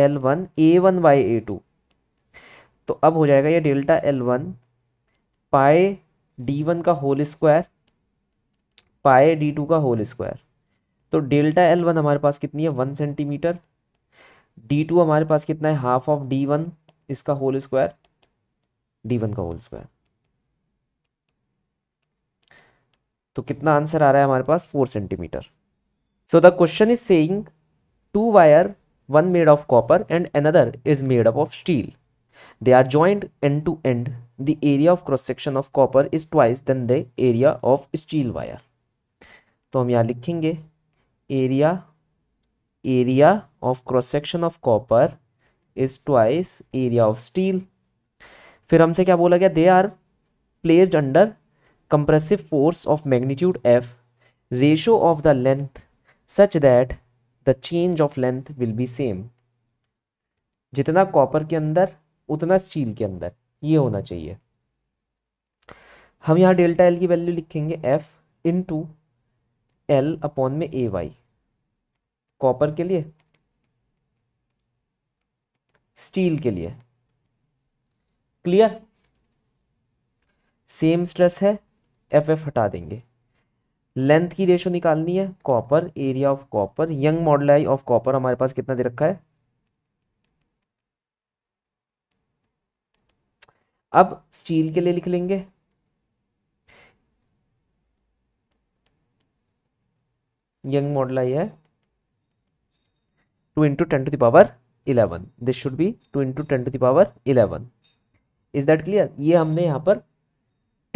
L one A one by A two तो अब हो जाएगा ये delta L one pi D one का whole square pi D two का होल स्क्वायर तो डेल्टा एल वन हमारे पास कितनी है वन सेंटीमीटर डी टू हमारे पास कितना है हाफ ऑफ डी वन इसका होल स्क्वायर डी वन का होल स्क्वायर तो कितना आंसर आ रहा है हमारे पास four centimetre so the question is saying two wire one made of copper and another is made up of steel. They are joined end to end. The area of cross section of copper is twice than the area of steel wire. तो हम यहाँ लिखेंगे area area of cross section of copper is twice area of steel. फिर हमसे क्या बोला गया they are placed under compressive force of magnitude F ratio of the length such that the change of length will be same जितना copper के अंदर उतना steel के अंदर ये होना चाहिए हम यहाँ डेल्टा एल की वैल्यू लिखेंगे F into L upon में ए वाई कॉपर के लिए स्टील के लिए क्लियर सेम स्ट्रेस है एफ एफ हटा देंगे लेंथ की रेशो निकालनी है copper area of copper young model I of copper हमारे पास कितना दे रखा है अब स्टील के लिए लिख लेंगे यंग मॉडल आई है two into ten to the power eleven this should be two into ten to the power eleven is that clear ये हमने यहां पर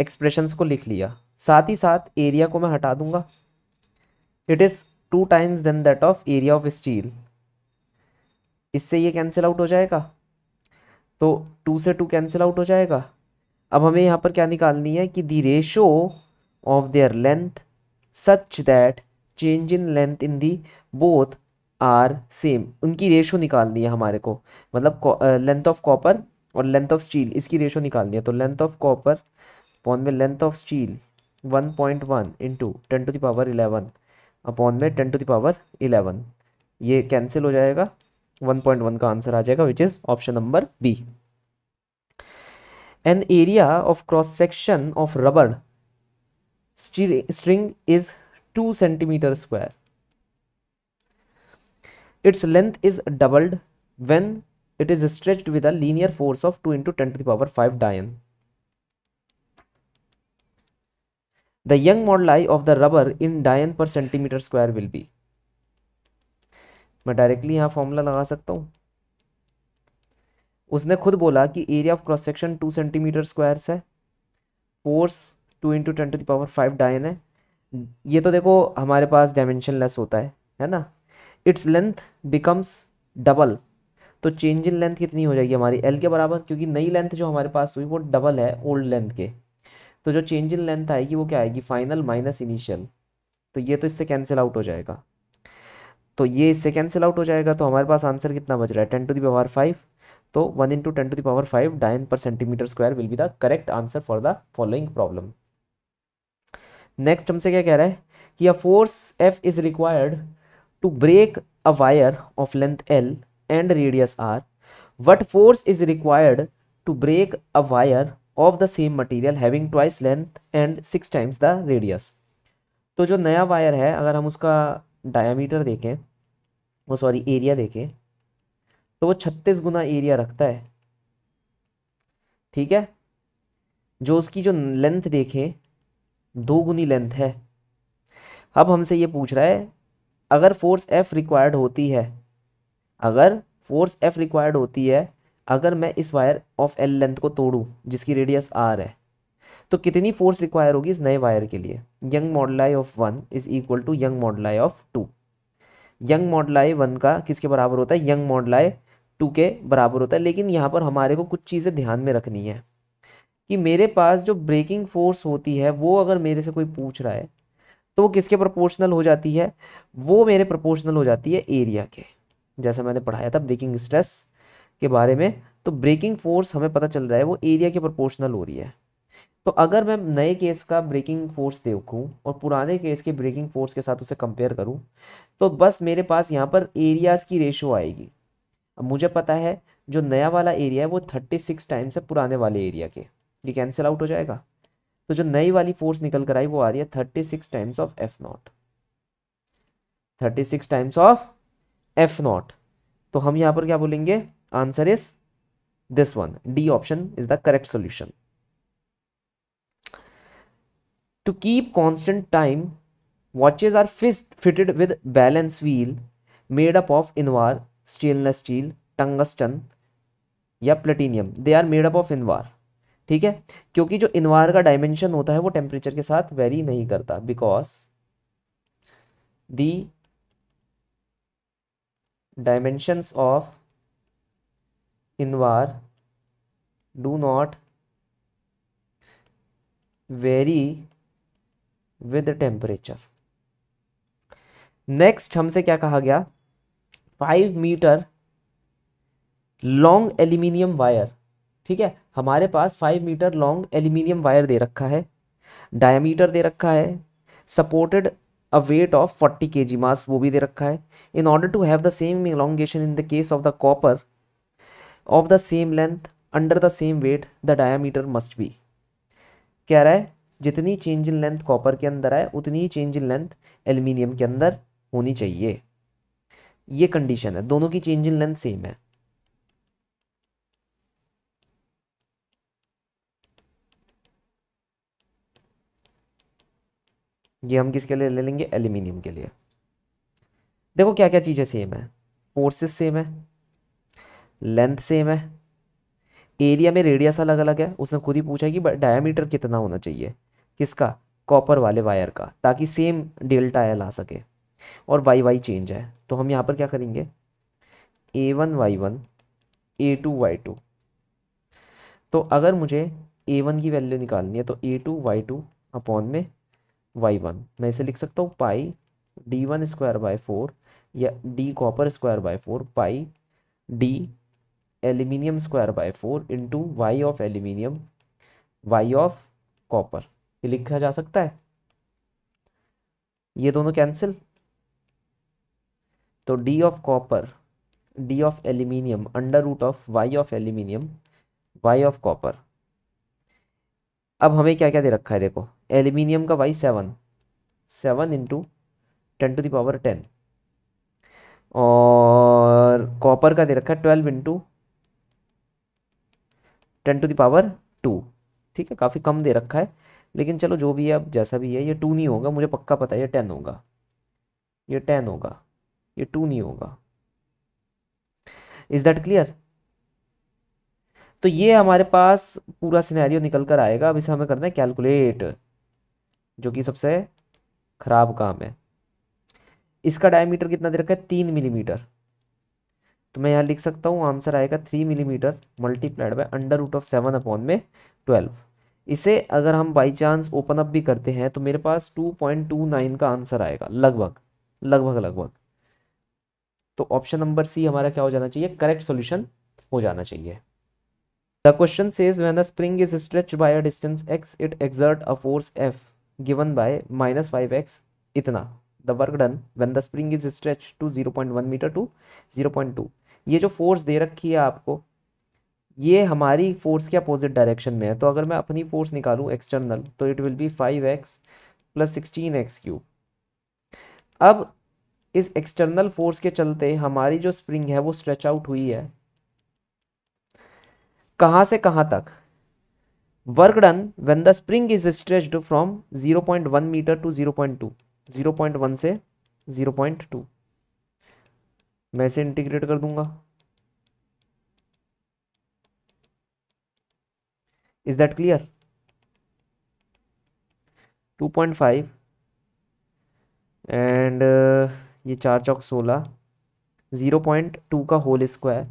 एक्सप्रेशंस को लिख लिया साथ ही साथ एरिया को मैं हटा दूंगा it is two times then that of area of steel इससे ये कैंसिल आउट हो जाएगा तो टू से टू कैंसिल आउट हो जाएगा अब हमें यहाँ पर क्या निकालनी है कि the ratio of their length such that change in length in the both are same उनकी रेशो निकालनी है हमारे को मतलब लेंथ ऑफ कॉपर और लेंथ ऑफ स्टील इसकी रेशो निकालनी है तो लेंथ ऑफ कॉपर पॉन में length of steel one point one into ten to the power eleven upon में टेन टू दावर इलेवन ये कैंसिल हो जाएगा वन पॉइंट वन का आंसर आ जाएगा which is option number B an area of cross section of rubber string is two centimetre square its length is doubled when it is stretch with a linear force of 2 into 10 to the power the young model i of the rubber in dyne per centimetre square will be मैं directly यहाँ formula लगा सकता हूं उसने खुद बोला कि area of cross section two centimetre square है force two into ten to the power five dyne है ये तो देखो हमारे पास डायमेंशन लेस होता है है ना इट्स लेंथ बिकम्स डबल तो चेंज इन लेंथ कितनी हो जाएगी हमारी एल के बराबर क्योंकि नई लेंथ जो हमारे पास हुई वो डबल है ओल्ड लेंथ के तो जो चेंज इन लेंथ आएगी वो क्या आएगी फाइनल माइनस इनिशियल तो ये तो इससे कैंसिल आउट हो जाएगा तो ये इससे कैंसिल आउट हो जाएगा तो हमारे पास आंसर कितना बच रहा है टेन टू दावर फाइव तो one into ten to the power five dyne per centimetre square will be the correct answer for the following problem next हमसे क्या कह रहा है कि a force F is required to break a wire of length L and radius R what force is required to break a wire of the same material having twice length and six times the radius तो जो नया wire है अगर हम उसका diameter देखें वो sorry area देखें तो वो छत्तीस गुना एरिया रखता है ठीक है जो उसकी जो लेंथ देखें दो गुनी लेंथ है अब हमसे ये पूछ रहा है अगर फोर्स एफ रिक्वायर्ड होती है अगर फोर्स एफ रिक्वायर्ड होती है अगर मैं इस वायर ऑफ एल लेंथ को तोड़ूँ जिसकी रेडियस आर है तो कितनी फोर्स रिक्वायर होगी इस नए वायर के लिए young moduli of one is equal to young moduli of two young moduli one का किसके बराबर होता है यंग मॉडलाई टू के बराबर होता है लेकिन यहाँ पर हमारे को कुछ चीज़ें ध्यान में रखनी है कि मेरे पास जो ब्रेकिंग फोर्स होती है वो अगर मेरे से कोई पूछ रहा है तो वो किसके प्रोपोर्शनल हो जाती है वो मेरे प्रोपोर्शनल हो जाती है एरिया के जैसा मैंने पढ़ाया था ब्रेकिंग स्ट्रेस के बारे में तो ब्रेकिंग फोर्स हमें पता चल रहा है वो एरिया के प्रपोर्शनल हो रही है तो अगर मैं नए केस का ब्रेकिंग फोर्स देखूँ और पुराने केस के ब्रेकिंग फोर्स के साथ उसे कंपेयर करूँ तो बस मेरे पास यहाँ पर एरियाज़ की रेशो आएगी अब मुझे पता है जो नया वाला एरिया है वो थर्टी सिक्स टाइम्स है पुराने वाले एरिया के ये कैंसिल आउट हो जाएगा तो जो नई वाली फोर्स निकल कर आई वो आ रही है thirty six times of F naught thirty six times of F naught तो हम यहाँ पर क्या बोलेंगे Answer is this one. D option is the correct solution. To keep constant time, watches are fitted with balance wheel made up of invar, stainless steel, tungsten या platinum they are made up of invar ठीक है क्योंकि जो Invar का dimension होता है वो temperature के साथ वेरी नहीं करता because the dimensions of invar वार do not vary with temperature next हमसे क्या कहा गया five metre long aluminium wire ठीक है हमारे पास five metre long aluminium wire दे रखा है डायमीटर दे रखा है supported a weight of forty K G mass वो भी दे रखा है in order to have the same elongation in the case of the copper of the same length under the same weight the diameter must be कह रहा है जितनी change in length copper के अंदर है उतनी ही चेंज इन लेंथ एल्यूमिनियम के अंदर होनी चाहिए ये कंडीशन है दोनों की चेंज इन लेंथ सेम है ये हम किसके लिए ले लेंगे एल्यूमिनियम के लिए देखो क्या क्या चीज़ें सेम है फोर्सेस सेम है लेंथ सेम है एरिया में रेडियस अलग अलग है उसने खुद ही पूछा कि डायमीटर कितना होना चाहिए किसका कॉपर वाले वायर का ताकि सेम डेल्टा एल आ सके और वाई वाई चेंज है तो हम यहाँ पर क्या करेंगे A one Y one A two Y two तो अगर मुझे ए वन की वैल्यू निकालनी है तो A two Y two upon में वाई वन मैं इसे लिख सकता हूँ pi D one square by four या D copper square by four pi D aluminium square by four into Y of aluminium Y of copper ये लिखा जा सकता है ये दोनों कैंसिल तो D of copper D of aluminium under root of Y of aluminium Y of copper अब हमें क्या क्या दे रखा है देखो एल्यूमिनियम का Y seven seven into ten to the power ten और कॉपर का दे रखा है twelve into ten to the power two ठीक है काफ़ी कम दे रखा है लेकिन चलो जो भी है अब जैसा भी है ये टू नहीं होगा मुझे पक्का पता है ये टेन होगा ये टेन होगा ये टू नहीं होगा इज दैट क्लियर तो ये हमारे पास पूरा सिनेरियो निकल कर आएगा अब इसे हमें करना है कैलकुलेट जो कि सबसे खराब काम है इसका डायमीटर कितना दे रखा है तीन मिलीमीटर तो मैं यहाँ लिख सकता हूँ आंसर आएगा three millimetre multiplied by under root of seven upon में ट्वेल्व इसे अगर हम बाई चांस ओपन अप भी करते हैं तो मेरे पास टू पॉइंट टू नाइन का आंसर आएगा लगभग लगभग लगभग तो ऑप्शन नंबर सी हमारा क्या हो जाना चाहिए करेक्ट सोल्यूशन हो जाना चाहिए the question says when the spring is stretch by a distance X it exert a force F given by minus five X इतना the work done when the spring is stretched to 0.1 meter to 0.2 ये जो force दे रखी है आपको ये हमारी force के opposite direction में है तो अगर मैं अपनी फोर्स निकालूं एक्सटर्नल तो it will be five X plus sixteen X cube अब इस एक्सटर्नल फोर्स के चलते हमारी जो स्प्रिंग है वो स्ट्रेच आउट हुई है कहां से कहां तक work done when the spring is stretched from 0.1 metre to 0.2 zero point one से ज़ीरो पॉइंट टू मैं इसे इंटीग्रेट कर दूंगा is that clear two point five and uh, ये चार चौक सोलह ज़ीरो पॉइंट टू का होल स्क्वायर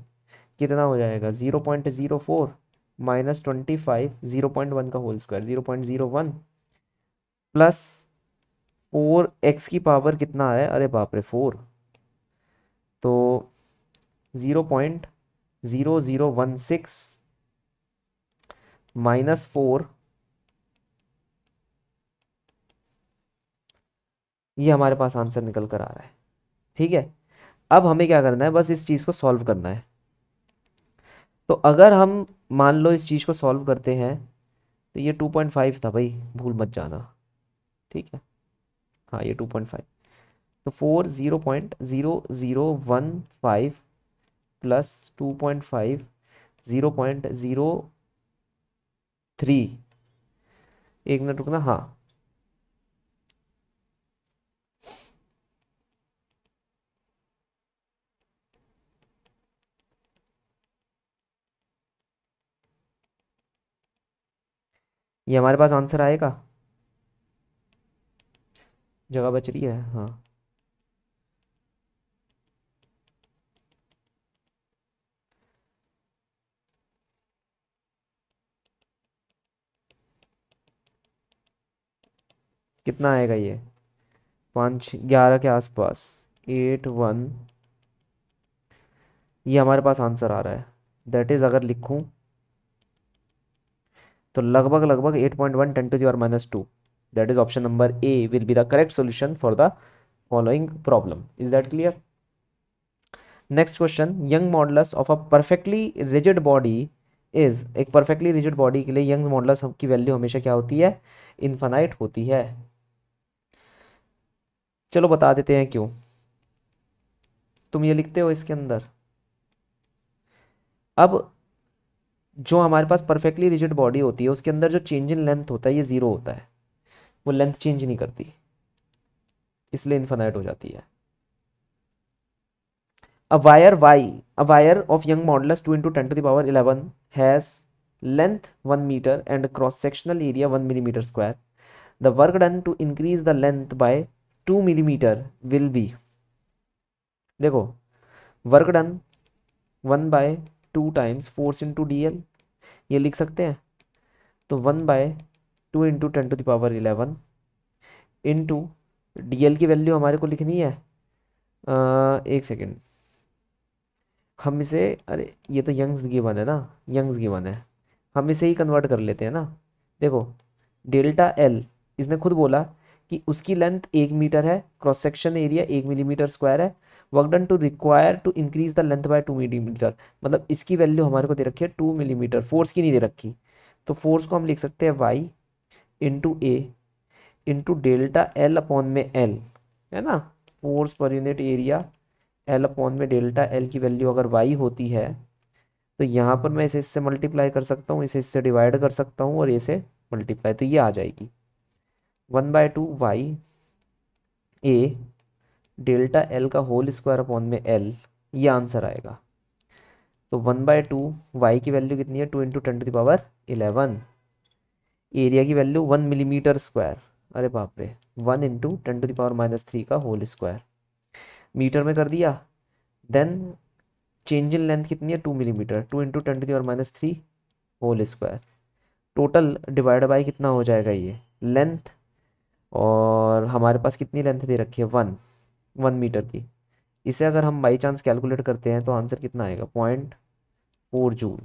कितना हो जाएगा zero point zero four minus twenty five zero point one का whole square zero point zero one plus और एक्स की पावर कितना है अरे बाप रे फोर तो zero point zero zero one six minus four ये हमारे पास आंसर निकल कर आ रहा है ठीक है अब हमें क्या करना है बस इस चीज़ को सॉल्व करना है तो अगर हम मान लो इस चीज़ को सॉल्व करते हैं तो ये टू पॉइंट फाइव था भाई भूल मत जाना ठीक है हाँ ये टू पॉइंट फाइव तो four zero point zero zero one five plus two point five zero point zero three एक मिनट रुकना हाँ ये हमारे पास आंसर आएगा जगह बच रही है हाँ कितना आएगा ये पाँच ग्यारह के आसपास एट वन ये हमारे पास आंसर आ रहा है दैट इज़ अगर लिखूं तो लगभग लगभग eight point one ten to the power minus two that is option number a will be the correct solution for the following problem is that clear next question young modulus of a perfectly rigid body is एक perfectly rigid body के लिए young modulus की value हमेशा क्या होती है infinite होती है चलो बता देते हैं क्यों तुम ये लिखते हो इसके अंदर अब जो हमारे पास परफेक्टली रिजिड बॉडी होती है उसके अंदर जो चेंज इन लेंथ होता है ये ज़ीरो होता है वो लेंथ चेंज नहीं करती इसलिए इन्फेनाइट हो जाती है a wire Y a wire of Young modulus two into ten to the power eleven has length one metre and cross sectional area one millimetre square the work done to increase the length by two millimetre will be देखो work done one by two times force into D L ये लिख सकते हैं तो one by two into ten to the power eleven into D L की value हमारे को लिखनी है आ, एक सेकेंड हम इसे अरे ये तो यंग्स गिवन है ना यंग्स गिवन है हम इसे ही कन्वर्ट कर लेते हैं ना देखो डेल्टा एल इसने खुद बोला कि उसकी लेंथ एक मीटर है क्रॉस सेक्शन एरिया एक मिलीमीटर स्क्वायर है work done to require to increase the length by two millimetre मतलब इसकी वैल्यू हमारे को दे रखी है टू मिलीमीटर फोर्स की नहीं दे रखी तो फोर्स को हम लिख सकते हैं Y into A into delta L upon में एल है ना force per unit area L upon में डेल्टा एल की वैल्यू अगर वाई होती है तो यहाँ पर मैं इसे इससे मल्टीप्लाई कर सकता हूँ इसे इससे डिवाइड कर सकता हूँ और इसे मल्टीप्लाई तो ये आ जाएगी one by two Y A delta L का होल स्क्वायर अपॉन में एल ये आंसर आएगा तो वन बाय टू वाई की वैल्यू कितनी है two into ten to the power eleven area की वैल्यू वन मिलीमीटर स्क्वायर अरे बाप रे one into ten to the power minus three का होल स्क्वायर मीटर में कर दिया देन चेंज इन लेंथ कितनी है two millimetre two into ten to the power minus three whole square total divide by कितना हो जाएगा ये लेंथ और हमारे पास कितनी लेंथ दे रखी है वन वन मीटर की इसे अगर हम बाई चांस कैलकुलेट करते हैं तो आंसर कितना आएगा point four joule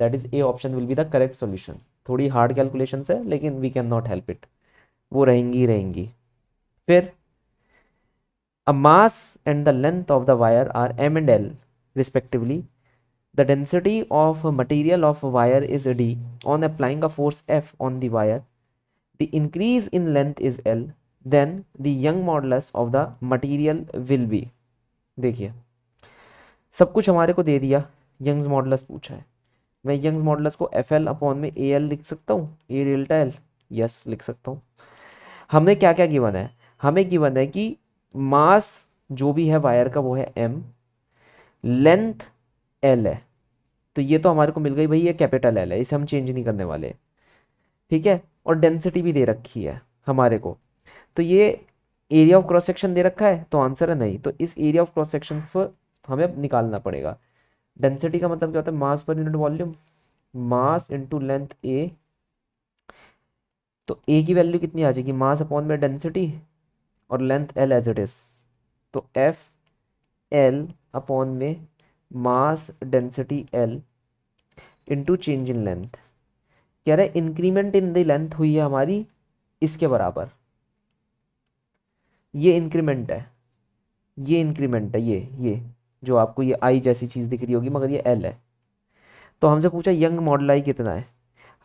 that is A option will be the correct solution थोड़ी हार्ड कैलकुलेशन है लेकिन we can not help it वो रहेंगी रहेंगी फिर a mass and the length of the wire are M and L respectively the density of material of wire is D on applying a force F on the wire the increase in length is L then the Young modulus of the material will be देखिए सब कुछ हमारे को दे दिया Young's models पूछा है मैं Young's modulus को एफ एल अपॉन में ए एल लिख सकता हूँ ए डेल्टा एल यस लिख सकता हूँ हमने क्या क्या गिवन है हमें गिवन है कि मास जो भी है वायर का वो है एम लेंथ एल है तो ये तो हमारे को मिल गई भाई ये कैपिटल एल है इसे हम चेंज नहीं करने वाले ठीक है और डेंसिटी भी दे रखी है हमारे को तो ये एरिया ऑफ क्रॉस सेक्शन दे रखा है तो आंसर है नहीं तो इस एरिया ऑफ क्रॉस सेक्शन से हमें निकालना पड़ेगा डेंसिटी का मतलब क्या होता है mass per unit volume mass into length A तो ए की वैल्यू कितनी आ जाएगी मास अपॉन तो में डेंसिटी और length L as it is तो एफ एल अपॉन में mass density L into change in length कह रहे इंक्रीमेंट इन द लेंथ हुई है हमारी इसके बराबर ये इंक्रीमेंट है ये इंक्रीमेंट है ये ये जो आपको ये आई जैसी चीज़ दिख रही होगी मगर ये एल है तो हमसे पूछा यंग मॉडल आई कितना है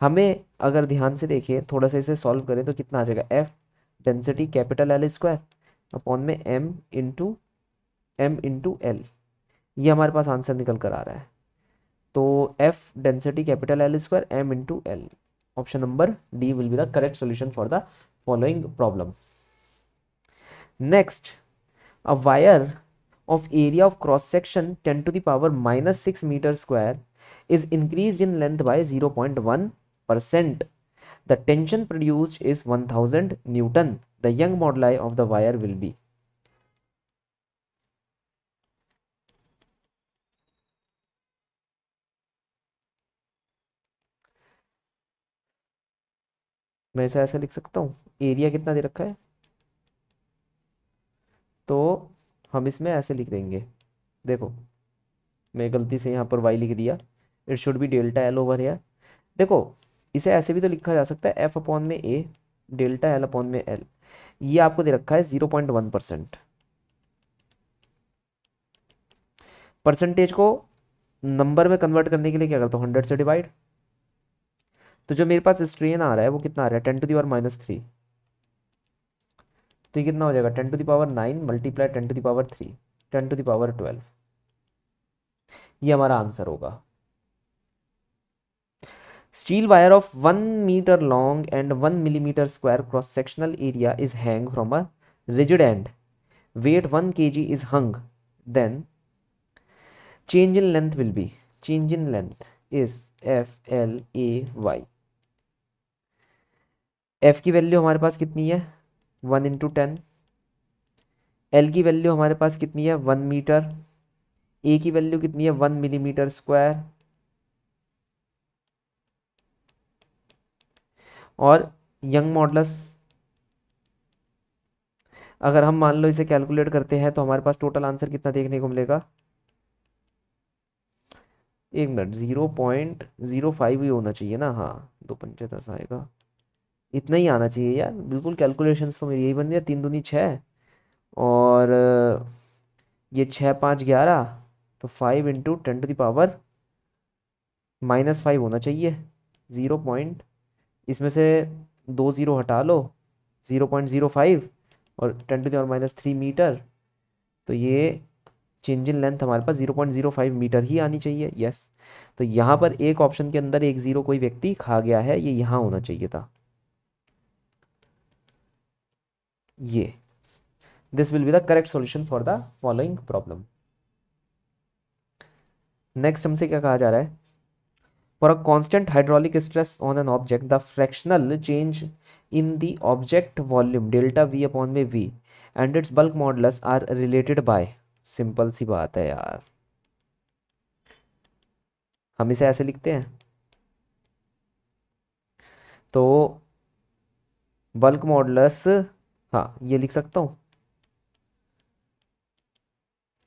हमें अगर ध्यान से देखें थोड़ा सा इसे सॉल्व करें तो कितना आ जाएगा F density capital L square upon में M into M into L ये हमारे पास आंसर निकल कर आ रहा है तो F density capital L square M into L option number D will be the correct solution for the following problem next a wire of area of cross section ten to the power minus six metre square is increase in length by zero point one percent the tension produced is one thousand newton the Young moduli of the wire will be मैं ऐसा ऐसे लिख सकता हूं area कितना दे रखा है तो हम इसमें ऐसे लिख देंगे देखो मैं गलती से यहाँ पर वाई लिख दिया it should be delta L over here देखो इसे ऐसे भी तो लिखा जा सकता है एफ अपॉन में ए डेल्टा एल अपॉन में एल ये आपको दे रखा है zero point one percent percentage को नंबर में कन्वर्ट करने के लिए क्या करता हूँ हंड्रेड से डिवाइड तो जो मेरे पास स्ट्रेन आ रहा है वो कितना आ रहा है ten to the power minus three तो ये कितना हो जाएगा ten to power nine multiply ten to power three ten to the power twelve ये हमारा आंसर होगा steel wire of one metre long and one millimetre square cross sectional area is hang from a and weight one K G is hung then change in length will be change in length is F L A Y F की value हमारे पास कितनी है one into ten L की value हमारे पास कितनी है वन मीटर ए की वैल्यू कितनी है वन मिलीमीटर स्क्वायर और यंग मॉडल्स अगर हम मान लो इसे कैलकुलेट करते हैं तो हमारे पास टोटल आंसर कितना देखने को मिलेगा एक minute zero point zero five ही होना चाहिए ना हाँ दो पंचायत दस आएगा इतना ही आना चाहिए यार बिल्कुल कैलकुलेशन तो मेरी यही बन रही है तीन दूनी छः और ये छः पाँच ग्यारह तो five into ten to the power minus five होना चाहिए ज़ीरो पॉइंट इसमें से दो ज़ीरो हटा लो ज़ीरो पॉइंट ज़ीरो फाइव और ten to the power minus three metre तो ये चेंज इन लेंथ हमारे पास zero point zero five metre ही आनी चाहिए यस तो यहाँ पर एक ऑप्शन के अंदर एक ज़ीरो कोई व्यक्ति खा गया है ये यहाँ होना चाहिए था ये this will be the correct solution for the following problem next हमसे क्या कहा जा रहा है for a constant hydraulic stress on an object the fractional change in the object volume delta V upon में V and its bulk modulus are related by simple सी बात है यार हम इसे ऐसे लिखते हैं तो बल्क मॉडल्स हाँ ये लिख सकता हूँ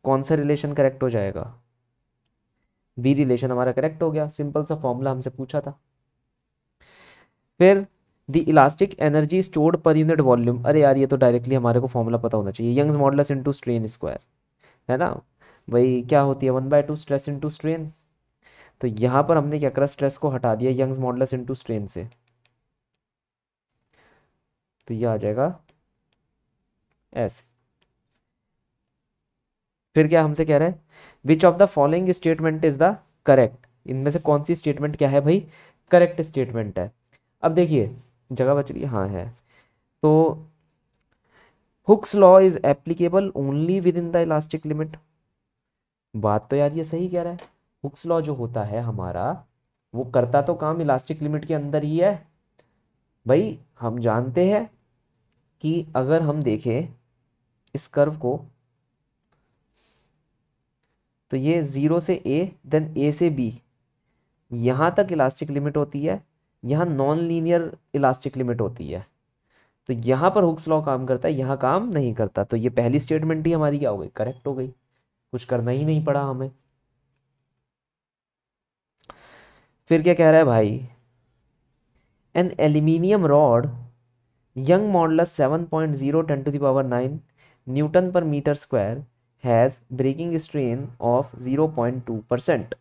कौन सा रिलेशन करेक्ट हो जाएगा बी रिलेशन हमारा करेक्ट हो गया सिंपल सा फॉर्मूला हमसे पूछा था फिर the elastic energy stored per unit volume अरे यार ये तो डायरेक्टली हमारे को फॉर्मूला पता होना चाहिए Young's modulus into strain square है ना भाई क्या होती है one by two stress into strain तो यहाँ पर हमने क्या करा स्ट्रेस को हटा दिया यंग्स मॉडलस इंटू स्ट्रेन से तो ये आ जाएगा ऐसे फिर क्या हमसे कह रहा है which of the following statement is the correct इनमें से कौन सी स्टेटमेंट क्या है भाई करेक्ट स्टेटमेंट है अब देखिए जगह बच रही हाँ है तो Hooke's law is applicable only within the elastic limit बात तो यार ये सही कह रहा है हुक्स लॉ जो होता है हमारा वो करता तो काम इलास्टिक लिमिट के अंदर ही है भाई हम जानते हैं कि अगर हम देखें इस कर्व को तो ये ज़ीरो से ए देन ए से बी यहाँ तक इलास्टिक लिमिट होती है यहाँ नॉन लीनियर इलास्टिक लिमिट होती है तो यहाँ पर हुक्स लॉ काम करता है यहाँ काम नहीं करता तो ये पहली स्टेटमेंट ही हमारी क्या हो गई करेक्ट हो गई कुछ करना ही नहीं पड़ा हमें फिर क्या कह रहा है भाई an aluminium rod Young modulus seven point zero ten to the power nine newton per metre square has breaking of zero point two percent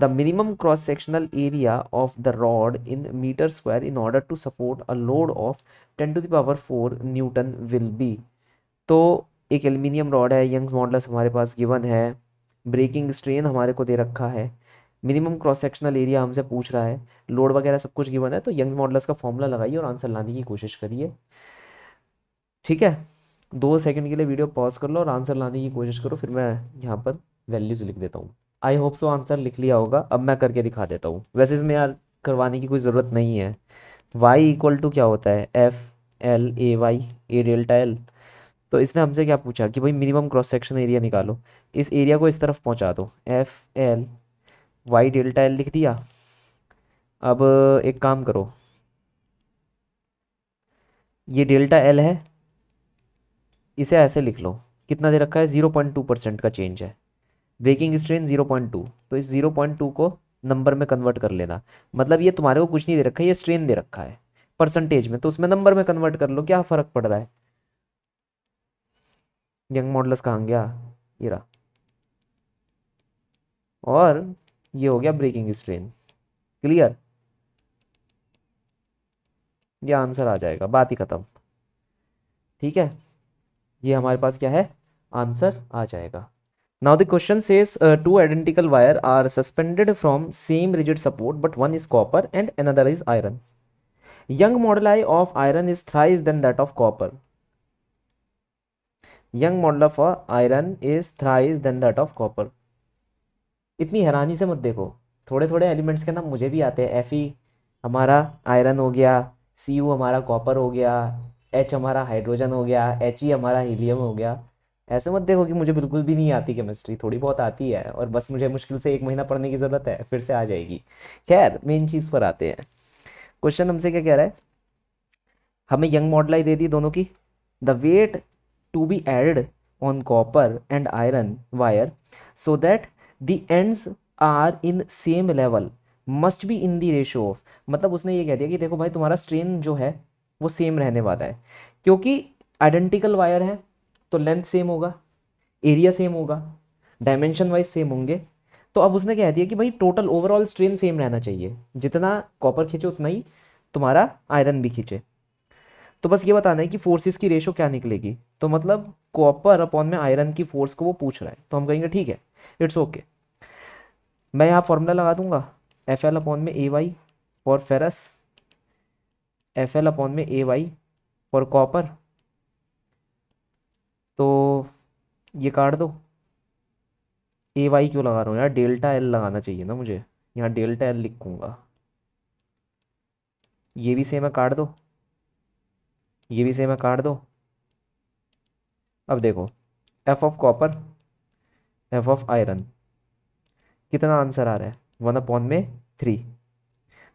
the minimum cross sectional area of the rod in metre square in order to support a load of ten to the power four newton will be तो एक aluminium rod है Young's modulus हमारे पास given है breaking strain हमारे को दे रखा है मिनिमम क्रॉस सेक्शनल एरिया हमसे पूछ रहा है लोड वगैरह सब कुछ गिवन है तो यंग्स मॉडल्स का फॉर्मूला लगाइए और आंसर लाने की कोशिश करिए ठीक है दो सेकंड के लिए वीडियो पॉज कर लो और आंसर लाने की कोशिश करो फिर मैं यहाँ पर वैल्यूज़ लिख देता हूँ आई होप सो आंसर लिख लिया होगा अब मैं करके दिखा देता हूँ वैसे इसमें यार करवाने की कोई ज़रूरत नहीं है वाई इक्वल टू क्या होता है F L A Y A delta L तो इसने हमसे क्या पूछा कि भाई मिनिमम क्रॉस सेक्शन एरिया निकालो इस एरिया को इस तरफ पहुँचा दो F L Y delta L लिख दिया अब एक काम करो ये डेल्टा एल है इसे ऐसे लिख लो कितना दे रखा है ज़ीरो पॉइंट टू परसेंट का चेंज है breaking strain zero point two तो इस ज़ीरो पॉइंट टू को नंबर में कन्वर्ट कर लेना मतलब ये तुम्हारे को कुछ नहीं दे रखा है ये स्ट्रेन दे रखा है परसेंटेज में तो उसमें नंबर में कन्वर्ट कर लो क्या फ़र्क पड़ रहा है यंग मॉडल्स कहाँ गया ये रहा और ये हो गया ब्रेकिंग स्ट्रेन क्लियर ये आंसर आ जाएगा बात ही ख़त्म ठीक है ये हमारे पास क्या है आंसर आ जाएगा now the question says two identical wire are suspended from same rigid support but one is copper and another is iron Young model I of iron is thrice than that of copper young modulus of iron is thrice than that of copper इतनी हैरानी से मत देखो थोड़े थोड़े elements के नाम मुझे भी आते हैं एफ ई हमारा आयरन हो गया सी यू हमारा कॉपर हो गया एच हमारा हाइड्रोजन हो गया एच ई e हमारा हीलियम हो गया ऐसे मत देखो कि मुझे बिल्कुल भी नहीं आती केमिस्ट्री थोड़ी बहुत आती है और बस मुझे मुश्किल से एक महीना पढ़ने की ज़रूरत है फिर से आ जाएगी खैर मेन चीज़ पर आते हैं क्वेश्चन हमसे क्या कह रहा है हमें यंग मॉडलाई दे दी दोनों की the weight to be added on copper and iron wire so that the ends are in same level must be in the ratio of मतलब उसने ये कह दिया कि देखो भाई तुम्हारा स्ट्रेन जो है वो सेम रहने वाला है क्योंकि आइडेंटिकल वायर है तो लेंथ सेम होगा एरिया सेम होगा डायमेंशन वाइज सेम होंगे तो अब उसने कह दिया कि भाई टोटल ओवरऑल स्ट्रेन सेम रहना चाहिए जितना कॉपर खींचे उतना ही तुम्हारा आयरन भी खींचे तो बस ये बताना है कि फोर्सेस की रेशो क्या निकलेगी तो मतलब कॉपर अपॉन में आयरन की फोर्स को वो पूछ रहा है तो हम कहेंगे ठीक है इट्स ओके okay. मैं यहाँ फॉर्मूला लगा दूंगा एफ एल अपॉन में ए वाई और फेरस एफ एल अपॉन में ए वाई फॉर कॉपर तो ये काट दो ए वाई क्यों लगा रहा हूँ यार डेल्टा एल लगाना चाहिए ना मुझे यहाँ डेल्टा एल लिखूँगा ये भी सेम है काट दो ये भी सेम है काट दो अब देखो F of copper F of iron कितना आंसर आ रहा है वन अपॉन में थ्री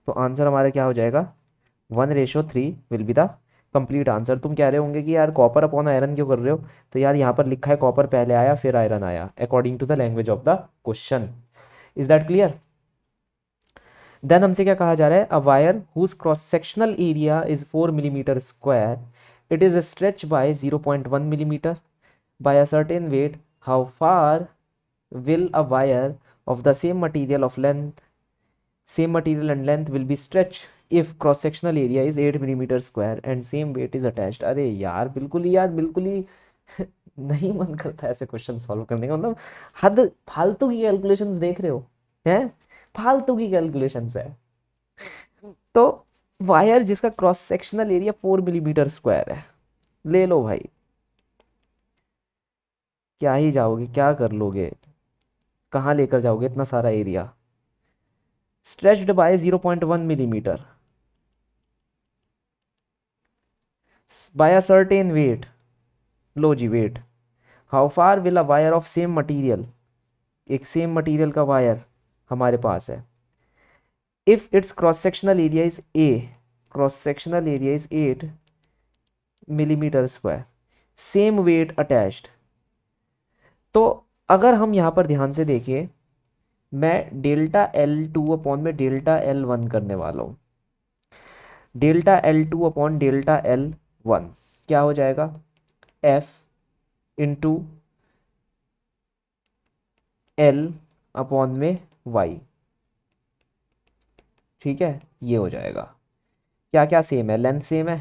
तो आंसर हमारा क्या हो जाएगा one ratio three will be the complete answer तुम कह रहे होंगे कि यार कॉपर अपॉन आयरन क्यों कर रहे हो तो यार यहाँ पर लिखा है कॉपर पहले आया फिर आयरन आया according to the language of the question is that clear then हमसे क्या कहा जा रहा है a wire whose cross sectional area is four millimetre square it is stretch by zero point one millimetre by a certain weight how far will a wire of the same material of length same material and length will be stretch if cross sectional area is eight millimetre square and same weight is attached अरे यार बिल्कुल ही यार बिल्कुल ही नहीं मन करता ऐसे question solve करने का मतलब हद फालतू की कैलकुलेशन देख रहे हो हैं फालतू की कैलकुलेशन है तो वायर जिसका cross sectional area four millimetre square है ले लो भाई क्या ही जाओगे क्या कर लोगे कहाँ लेकर जाओगे इतना सारा area stretched by zero point one millimetre by a certain weight लो जी weight how far will a wire of same material एक सेम मटीरियल का वायर हमारे पास है if it's cross sectional area is a cross sectional area is eight millimetre square same weight attached तो अगर हम यहाँ पर ध्यान से देखें मैं डेल्टा एल टू अपॉन में डेल्टा एल वन करने वाला हूँ delta L two upon delta L one क्या हो जाएगा एफ इंटू एल अपॉन में वाई ठीक है ये हो जाएगा क्या क्या सेम है लेंथ सेम है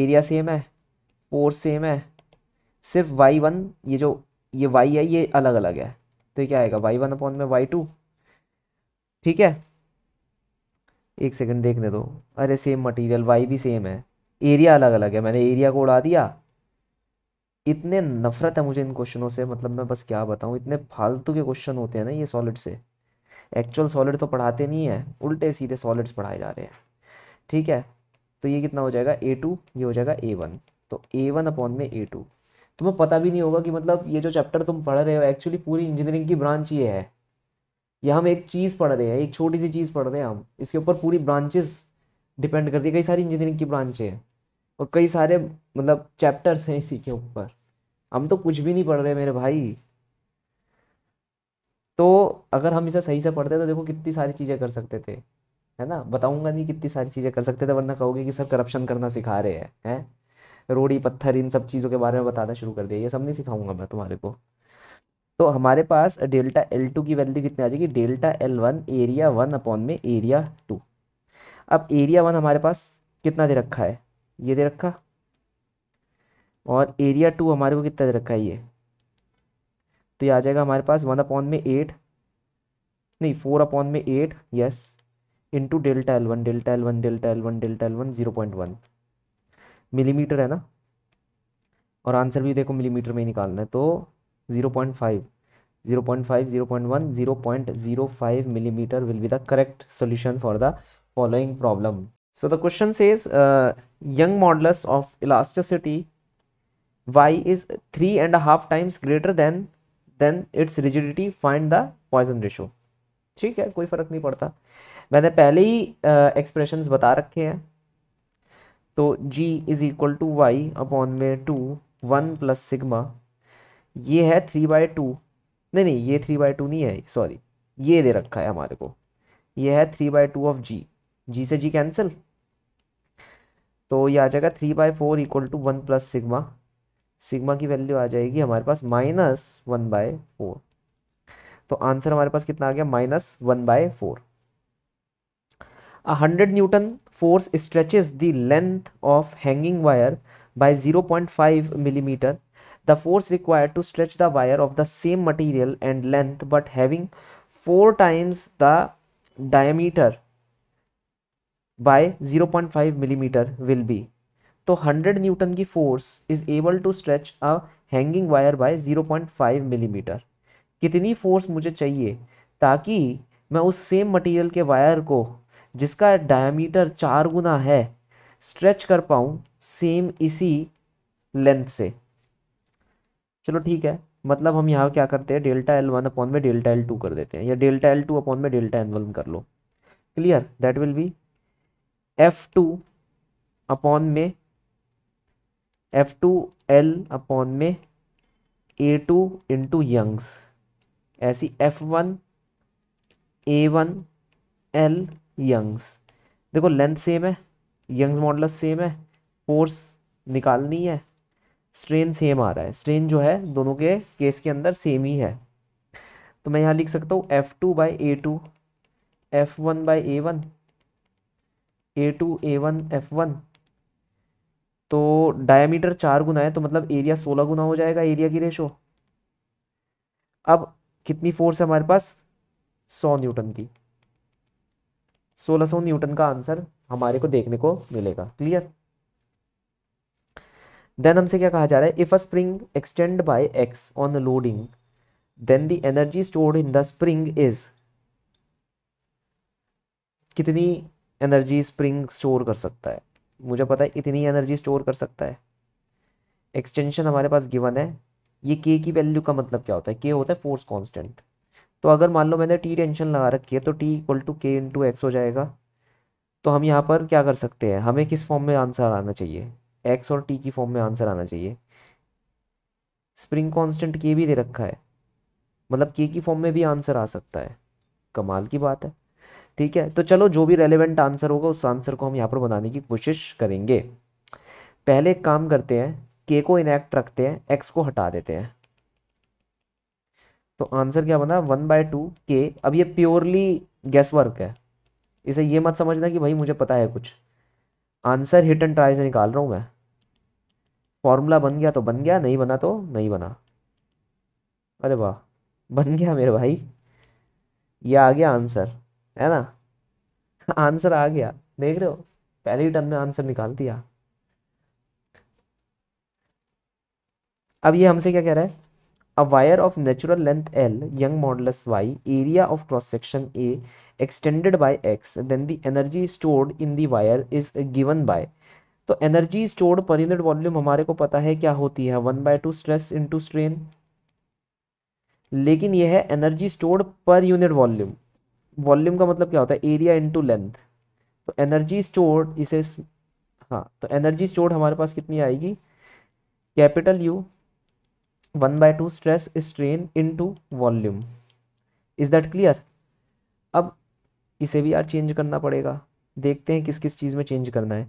एरिया सेम है फोर्स सेम है सिर्फ वाई वन ये जो ये वाई है ये अलग अलग है तो क्या आएगा वाई वन अपॉन में वाई टू ठीक है एक सेकंड देखने दो अरे सेम मटेरियल वाई भी सेम है एरिया अलग अलग है मैंने एरिया को उड़ा दिया इतने नफरत है मुझे इन क्वेश्चनों से मतलब मैं बस क्या बताऊँ इतने फालतू के क्वेश्चन होते हैं ना ये सॉलिड से एक्चुअल सॉलिड तो पढ़ाते नहीं है उल्टे सीधे सॉलिड्स पढ़ाए जा रहे हैं ठीक है तो ये कितना हो जाएगा ए टू ये हो जाएगा ए वन तो ए वन अपॉन में ए टू तुम्हें पता भी नहीं होगा कि मतलब ये जो चैप्टर तुम पढ़ रहे हो एक्चुअली पूरी इंजीनियरिंग की ब्रांच ये है या हम एक चीज़ पढ़ रहे हैं एक छोटी सी चीज़ पढ़ रहे हैं हम इसके ऊपर पूरी ब्रांचेस डिपेंड करती है कई सारी इंजीनियरिंग की ब्रांचें हैं और कई सारे मतलब चैप्टर्स हैं इसी के ऊपर हम तो कुछ भी नहीं पढ़ रहे मेरे भाई तो अगर हम इसे सही से पढ़ते तो देखो कितनी सारी चीज़ें कर सकते थे है ना बताऊंगा नहीं कितनी सारी चीज़ें कर सकते थे वरना कहोगे कि सर करप्शन करना सिखा रहे हैं हैं रोड़ी पत्थर इन सब चीज़ों के बारे में बताना शुरू कर दिया ये सब नहीं सिखाऊंगा मैं तुम्हारे को तो हमारे पास डेल्टा एल टू की वैल्यू कितनी आ जाएगी delta L one area one upon में एरिया टू अब एरिया वन हमारे पास कितना दे रखा है ये दे रखा और एरिया टू हमारे को कितना दे रखा है ये तो ये आ जाएगा हमारे पास वन अपॉन में एट नहीं फोर अपॉन में eight yes into delta L one delta L one delta L one delta L one zero point one millimetre है ना और आंसर भी देखो मिलीमीटर में ही निकालना है तो zero point five zero point five zero point one zero point zero five millimetre will be the correct solution for the following problem. So the question says uh, Young modulus of elasticity y is 3 and a half times greater than then its rigidity find the poisson ratio ठीक है कोई फर्क नहीं पड़ता मैंने पहले ही expression uh, बता रखे हैं तो g is equal to Y upon में टू वन प्लस सिग्मा ये है थ्री बाय टू नहीं नहीं ये थ्री बाय टू नहीं है सॉरी ये दे रखा है हमारे को ये है three by two of g G से जी कैंसिल तो ये आ जाएगा three by four equal to one plus sigma sigma की वैल्यू आ जाएगी हमारे पास माइनस वन बाय फोर तो आंसर हमारे पास कितना आ गया minus one by four a hundred newton force stretches the length of hanging wire by zero point five millimetre the force required to stretch the wire of the same material and length but having four times the diameter by 0.5 millimetre will be तो 100 newton की force is able to stretch a hanging wire by 0.5 millimetre कितनी force मुझे चाहिए ताकि मैं उस same material के wire को जिसका डायमीटर चार गुना है स्ट्रेच कर पाऊँ सेम इसी लेंथ से चलो ठीक है मतलब हम यहाँ क्या करते हैं डेल्टा एल वन अपॉन में डेल्टा एल टू कर देते हैं या डेल्टा एल टू अपॉन में डेल्टा एन वन कर लो clear that will be F two upon में एफ टू एल अपॉन में ए टू इंटू यंग्स ऐसी F one A one L Young's देखो लेंथ सेम है यंग्स मॉडल सेम है force निकालनी है स्ट्रेन सेम आ रहा है स्ट्रेन जो है दोनों के केस के अंदर सेम ही है तो मैं यहाँ लिख सकता हूँ F two by A two F one by A one A two A one F one तो डायमीटर चार गुना है तो मतलब एरिया सोलह गुना हो जाएगा एरिया की रेशो अब कितनी फोर्स है हमारे पास सौ न्यूटन की सोलह सौ न्यूटन का आंसर हमारे को देखने को मिलेगा क्लियर देन हमसे क्या कहा जा रहा है if a spring extend by X on loading then the energy stored in the spring is कितनी एनर्जी स्प्रिंग स्टोर कर सकता है मुझे पता है इतनी एनर्जी स्टोर कर सकता है एक्सटेंशन हमारे पास गिवन है ये के की वैल्यू का मतलब क्या होता है के होता है फोर्स कॉन्स्टेंट तो अगर मान लो मैंने टी टेंशन लगा रखी है तो T equal to K into X हो जाएगा तो हम यहाँ पर क्या कर सकते हैं हमें किस फॉर्म में आंसर आना चाहिए एक्स और टी की फॉर्म में आंसर आना चाहिए स्प्रिंग कॉन्स्टेंट के भी दे रखा है मतलब के की फॉर्म में भी आंसर आ सकता है कमाल की बात है ठीक है तो चलो जो भी रेलिवेंट आंसर होगा उस आंसर को हम यहाँ पर बनाने की कोशिश करेंगे पहले एक काम करते हैं के को इनएक्ट रखते हैं एक्स को हटा देते हैं तो आंसर क्या बना वन बाय टू के अब ये प्योरली गैस वर्क है इसे ये मत समझना कि भाई मुझे पता है कुछ आंसर हिट एंड ट्राई से निकाल रहा हूँ मैं फॉर्मूला बन गया तो बन गया नहीं बना तो नहीं बना अरे वाह बन गया मेरे भाई ये आ गया आंसर है ना आंसर आ गया देख रहे हो पहले ही टर्न में आंसर निकाल दिया अब ये हमसे क्या कह रहा है a wire of natural length L Young modulus Y area of cross section A extended by X then the energy stored in the wire is given by तो energy stored per unit volume हमारे को पता है क्या होती है one by two stress into strain लेकिन यह है energy stored per unit volume volume का मतलब क्या होता है एरिया इनटू लेंथ तो एनर्जी स्टोर्ड इसे हाँ तो एनर्जी स्टोर्ड हमारे पास कितनी आएगी capital U one by two stress strain into volume is that clear अब इसे भी यार चेंज करना पड़ेगा देखते हैं किस किस चीज़ में चेंज करना है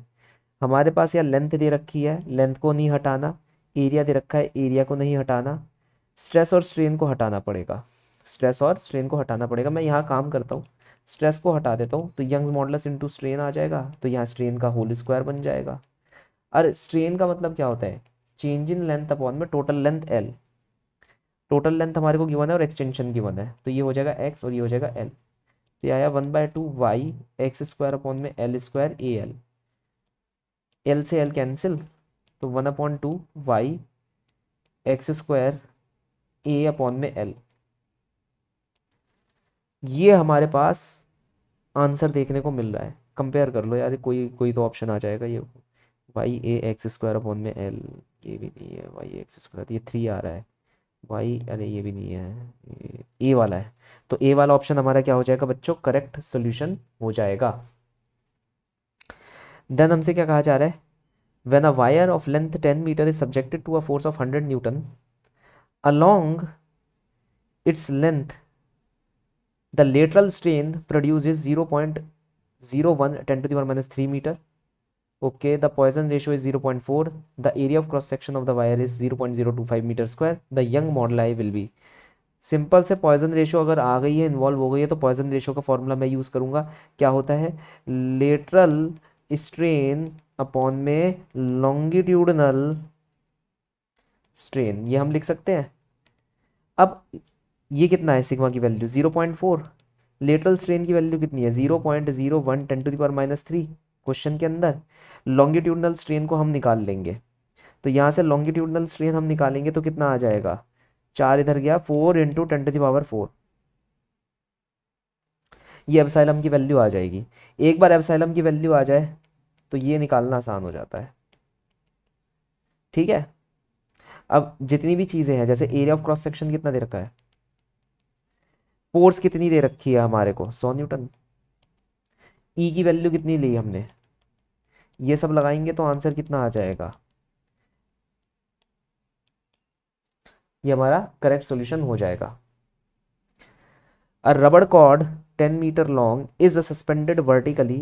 हमारे पास यार लेंथ दे रखी है लेंथ को नहीं हटाना एरिया दे रखा है एरिया को नहीं हटाना स्ट्रेस और स्ट्रेन को हटाना पड़ेगा स्ट्रेस और स्ट्रेन को हटाना पड़ेगा मैं यहाँ काम करता हूँ स्ट्रेस को हटा देता हूँ तो यंग्स मॉडलस इनटू स्ट्रेन आ जाएगा तो यहाँ स्ट्रेन का होल स्क्वायर बन जाएगा और स्ट्रेन का मतलब क्या होता है चेंज इन लेंथ अपॉन में total length L total length हमारे को गिवन है और एक्सटेंशन गिवन है तो ये हो जाएगा एक्स और ये हो जाएगा एल तो ये आया one by two Y X square upon में L square A L L से एल कैंसिल तो one upon two Y X square A upon में एल ये हमारे पास आंसर देखने को मिल रहा है कंपेयर कर लो यार कोई कोई तो ऑप्शन आ जाएगा ये Y A X square upon में एल ये भी नहीं है वाई एक्स स्क्वायर ये थ्री आ रहा है वाई अरे ये भी नहीं है ए वाला है तो ए वाला ऑप्शन हमारा क्या हो जाएगा बच्चों करेक्ट सोल्यूशन हो जाएगा देन हमसे क्या कहा जा रहा है when a wire of length ten metre is subjected to a force of hundred newton along its length the lateral strain produce is zero point zero one ten to the minus three metre okay the Poisson ratio is zero point four the area of cross section of the wire is zero point zero two five metre square the Young model I will be simple से Poisson ratio अगर आ गई है involve हो गई है तो Poisson ratio का फॉर्मूला मैं यूज़ करूंगा क्या होता है लेटरल स्ट्रेन अपॉन में लॉन्गिट्यूडनल स्ट्रेन ये हम लिख सकते हैं अब ये कितना है सिग्मा की value zero point four lateral strain की वैल्यू कितनी है zero point zero one ten to the power minus three question के अंदर लॉन्गिट्यूडनल स्ट्रेन को हम निकाल लेंगे तो यहाँ से लॉन्गिट्यूडनल स्ट्रेन हम निकालेंगे तो कितना आ जाएगा चार इधर गया four into ten to the power four ये एबसाइलम की वैल्यू आ जाएगी एक बार एबसाइलम की वैल्यू आ जाए तो ये निकालना आसान हो जाता है ठीक है अब जितनी भी चीज़ें हैं जैसे एरिया ऑफ क्रॉस सेक्शन कितना दे रखा है फोर्स कितनी दे रखी है हमारे को सौ न्यूटन ई e की वैल्यू कितनी ली हमने ये सब लगाएंगे तो आंसर कितना आ जाएगा ये हमारा करेक्ट सॉल्यूशन हो जाएगा a rubber cord ten metre long is suspended vertically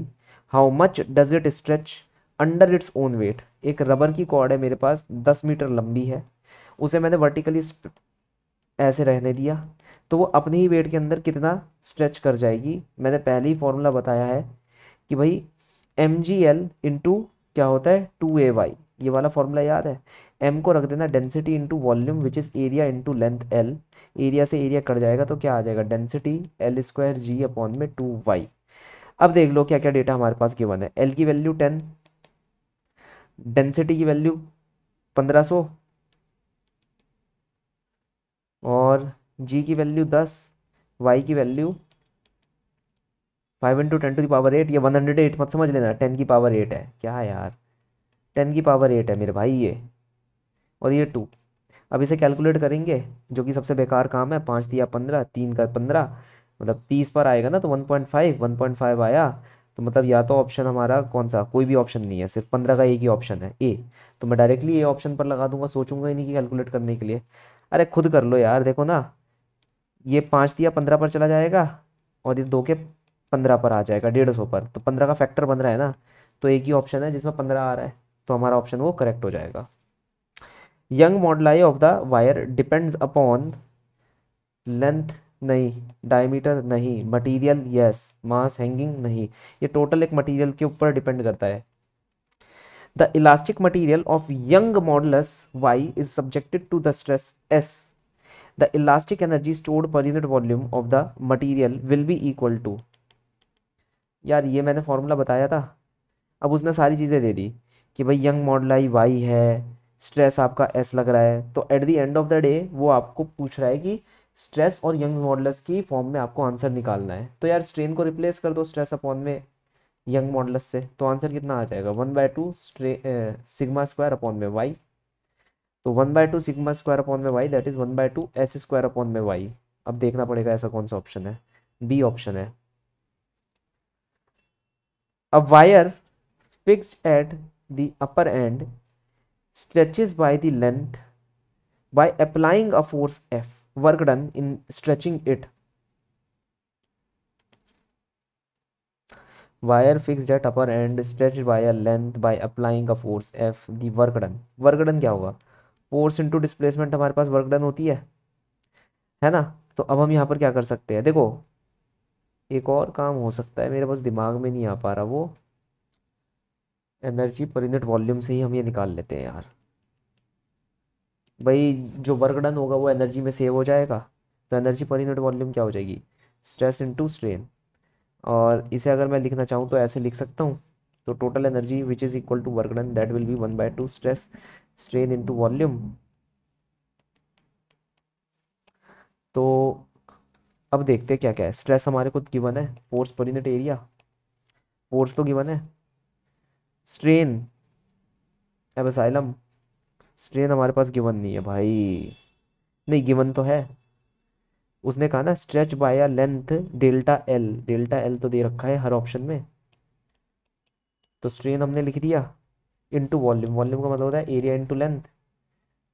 how much does it stretch under its own weight एक रबर की कॉर्ड है मेरे पास दस मीटर लंबी है उसे मैंने वर्टिकली ऐसे रहने दिया तो वो अपने ही वेट के अंदर कितना स्ट्रेच कर जाएगी मैंने पहले ही फॉर्मूला बताया है कि भाई एम जी एल इंटू क्या होता है टू ए वाई ये वाला फॉर्मूला याद है एम को रख देना density into volume which is area into length L area से एरिया कट जाएगा तो क्या आ जाएगा density L square G upon में टू वाई अब देख लो क्या क्या डेटा हमारे पास गिवन है एल की वैल्यू टेन डेंसिटी की वैल्यू पंद्रह सौ और जी की वैल्यू दस वाई की value five into ten to की पावर एट या वन हंड्रेड एट मत समझ लेना टेन की पावर एट है क्या यार टेन की पावर एट है मेरे भाई ये और ये टू अब इसे कैलकुलेट करेंगे जो कि सबसे बेकार काम है पाँच दिया पंद्रह तीन का पंद्रह मतलब तीस पर आएगा ना तो one point five one point five आया तो मतलब या तो ऑप्शन हमारा कौन सा कोई भी ऑप्शन नहीं है सिर्फ पंद्रह का एक ही ऑप्शन है ए तो मैं डायरेक्टली ए ऑप्शन पर लगा दूंगा सोचूंगा ही नहीं कि कैलकुलेट करने के लिए अरे खुद कर लो यार देखो ना ये पाँच दिया पंद्रह पर चला जाएगा और ये दो के पंद्रह पर आ जाएगा डेढ़ सौ पर तो पंद्रह का फैक्टर बन रहा है ना तो एक ही ऑप्शन है जिसमें पंद्रह आ रहा है तो हमारा ऑप्शन वो करेक्ट हो जाएगा Young moduli of the wire depends upon length नहीं डायमीटर नहीं मटीरियल यस मास हैंगिंग नहीं ये टोटल एक मटीरियल के ऊपर डिपेंड करता है the elastic material of Young modulus Y is subjected to the stress S the elastic energy stored per unit volume of the material will be equal to यार ये मैंने फॉर्मूला बताया था अब उसने सारी चीज़ें दे दी कि भाई यंग मॉडल आई वाई है स्ट्रेस आपका एस लग रहा है तो at the end of the day वो आपको पूछ रहा है कि स्ट्रेस और यंग मॉडल्स की फॉर्म में आपको आंसर निकालना है तो यार स्ट्रेन को रिप्लेस कर दो स्ट्रेस अपॉन में यंग मॉडल से तो आंसर कितना आ जाएगा वन बाय टू स्ट्रे सिग्मा स्क्वायर अपॉन में वाई तो one by two sigma square upon में Y that is one by two S square upon में वाई अब देखना पड़ेगा ऐसा कौन सा ऑप्शन है बी ऑप्शन है अब wire fix at the upper end stretches by the length by applying a force f work done in stretching it wire fix at upper end stretch wire length length applying applying force F the work done work done क्या होगा force into displacement हमारे पास work done होती है है ना तो अब हम यहाँ पर क्या कर सकते हैं देखो एक और काम हो सकता है मेरे पास दिमाग में नहीं आ पा रहा वो एनर्जी पर यूनिट वॉल्यूम से ही हम ये निकाल लेते हैं यार भाई जो वर्कडन होगा वो एनर्जी में सेव हो जाएगा तो एनर्जी पर यूनिट वॉल्यूम क्या हो जाएगी स्ट्रेस इंटू स्ट्रेन और इसे अगर मैं लिखना चाहूँ तो ऐसे लिख सकता हूँ तो total energy which is equal to work done that will be one by two stress strain into volume तो अब देखते हैं क्या क्या है स्ट्रेस हमारे को गिवन है force per unit area force तो गिवन है स्ट्रेन एबसाइलम स्ट्रेन हमारे पास गिवन नहीं है भाई नहीं गिवन तो है उसने कहा ना stretch by length delta L delta L तो दे रखा है हर ऑप्शन में तो स्ट्रेन हमने लिख दिया इनटू वॉल्यूम वॉल्यूम का मतलब होता है एरिया इनटू लेंथ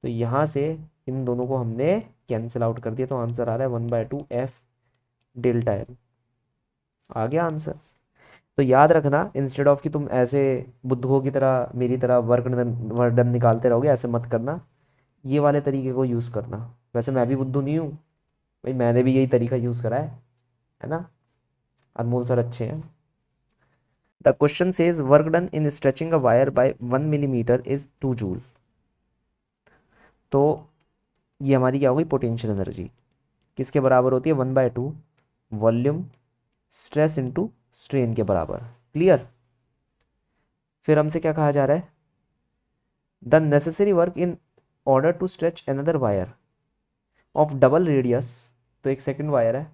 तो यहाँ से इन दोनों को हमने कैंसिल आउट कर दिया तो आंसर आ रहा है one by two F delta L आ गया आंसर तो याद रखना इंस्टेड ऑफ कि तुम ऐसे बुद्धों की तरह मेरी तरह वर्क वर्डन निकालते रहोगे ऐसे मत करना ये वाले तरीके को यूज़ करना वैसे मैं भी बुद्धू नहीं हूँ भाई मैंने भी यही तरीका यूज़ करा है है ना अनमोल सर अच्छे हैं the question says work done in stretching a wire by one millimetre is two joule तो ये हमारी क्या होगी पोटेंशियल एनर्जी किसके बराबर होती है one by two volume stress into strain के बराबर क्लियर फिर हमसे क्या कहा जा रहा है the necessary work in order to stretch another wire of double radius तो एक सेकंड वायर है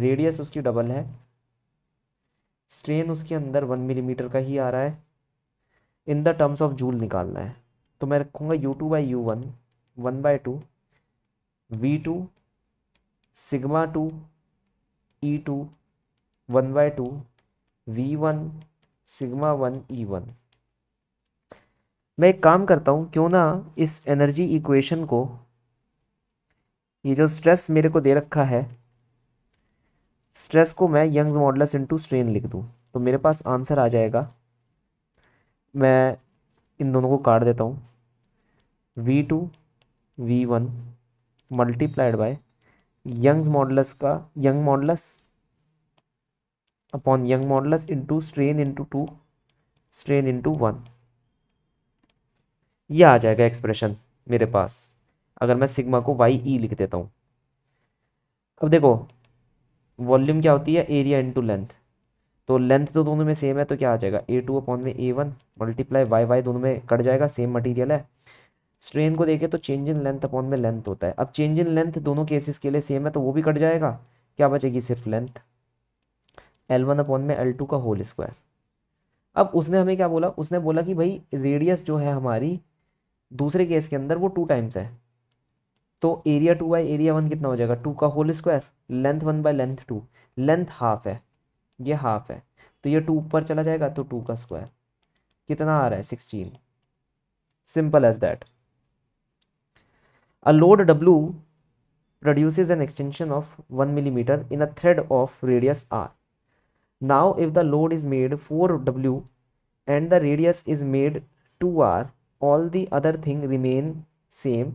रेडियस उसकी डबल है स्ट्रेन उसके अंदर वन मिलीमीटर का ही आ रहा है in the terms of joule निकालना है तो मैं रखूँगा U two by U one one by two V two sigma two E two one by two V one sigma one E one मैं एक काम करता हूँ क्यों ना इस एनर्जी इक्वेशन को ये जो स्ट्रेस मेरे को दे रखा है स्ट्रेस को मैं यंग्स मॉडल्स इनटू स्ट्रेन लिख दूँ तो मेरे पास आंसर आ जाएगा मैं इन दोनों को काट देता हूँ V two V one multiplied by Young's models का Young models upon Young models into strain into two strain into one ये आ जाएगा एक्सप्रेशन मेरे पास अगर मैं सिग्मा को वाई ई e लिख देता हूँ अब देखो वॉल्यूम क्या होती है एरिया इंटू लेंथ तो लेंथ तो दोनों में सेम है तो क्या आ जाएगा ए टू अपॉन में A one multiply Y Y दोनों में कट जाएगा सेम मटेरियल है स्ट्रेन को देखें तो चेंज इन लेंथ अपॉन में लेंथ होता है अब चेंज इन लेंथ दोनों केसेस के लिए सेम है तो वो भी कट जाएगा क्या बचेगी सिर्फ लेंथ एल वन अपॉन में एल टू का होल स्क्वायर अब उसने हमें क्या बोला उसने बोला कि भाई रेडियस जो है हमारी दूसरे केस के अंदर वो टू टाइम्स है तो area two by area one कितना हो जाएगा टू का whole square length one by length two length half है ये हाफ है तो ये टू ऊपर चला जाएगा तो टू का स्क्वायर कितना आ रहा है sixteen simple as that a load W produce an extension of one millimetre in a thread of radius R now if the load is made four W and the radius is made two R all the other thing remain same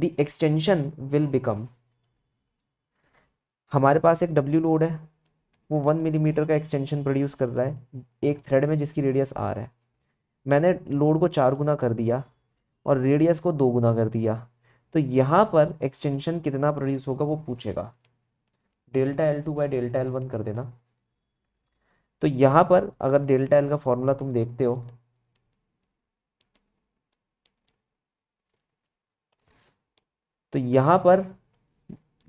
the extension will become हमारे पास एक W load है वो one millimetre का extension produce कर रहा है एक थ्रेड में जिसकी रेडियस आर है मैंने लोड को चार गुना कर दिया और रेडियस को दो गुना कर दिया तो यहाँ पर एक्सटेंशन कितना प्रोड्यूस होगा वो पूछेगा delta L two by delta L one कर देना तो यहाँ पर अगर डेल्टा एल का फॉर्मूला तुम देखते हो तो यहाँ पर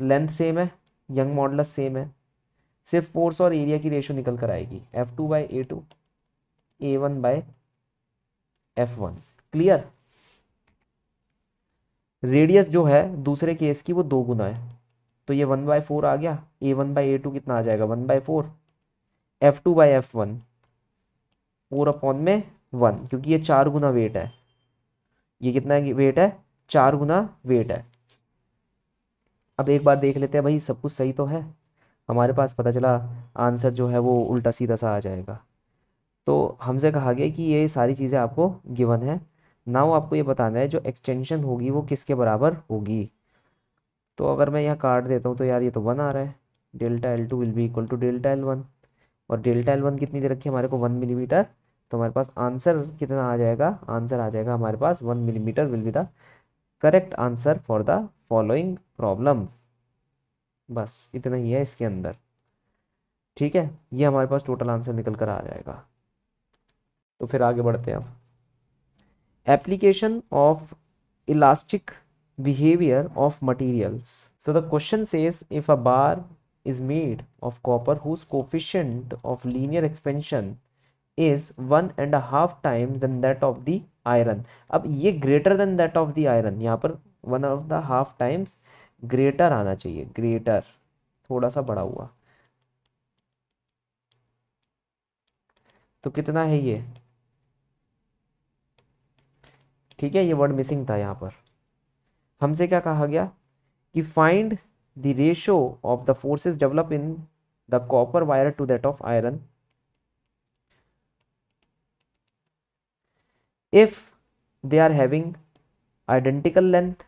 लेंथ सेम है यंग मॉडलस सेम है सिर्फ फोर्स और एरिया की रेशो निकल कर आएगी F two by A two A one by F one clear radius जो है दूसरे केस की वो दो गुना है तो ये वन बाय फोर आ गया A one by A two कितना आ जाएगा one by four F two by F one four upon में वन क्योंकि ये चार गुना वेट है ये कितना वेट है चार गुना वेट है अब एक बार देख लेते हैं भाई सब कुछ सही तो है हमारे पास पता चला आंसर जो है वो उल्टा सीधा सा आ जाएगा तो हमसे कहा गया कि ये सारी चीज़ें आपको गिवन है वो आपको ये बताना है जो एक्सटेंशन होगी वो किसके बराबर होगी तो अगर मैं यहाँ काट देता हूँ तो यार ये तो वन आ रहा है delta L two will be equal to delta L one और डेल्टा एल वन कितनी दे रखी है हमारे को वन मिलीमीटर तो हमारे पास आंसर कितना आ जाएगा आंसर आ जाएगा हमारे पास one millimetre will be the correct answer for the following problem बस इतना ही है इसके अंदर ठीक है ये हमारे पास टोटल आंसर निकल कर आ जाएगा तो फिर आगे बढ़ते हैं application of elastic behaviour of materials so the question says if a bar is made of copper whose coefficient of linear expansion is one and a half times that of the iron अब ये greater than that of the iron यहाँ पर one of the half times greater आना चाहिए greater थोड़ा सा बड़ा हुआ तो कितना है ये ठीक है ये वर्ड मिसिंग था यहां पर हमसे क्या कहा गया कि find the ratio of the forces develop in the copper wire to that of iron if they are having identical length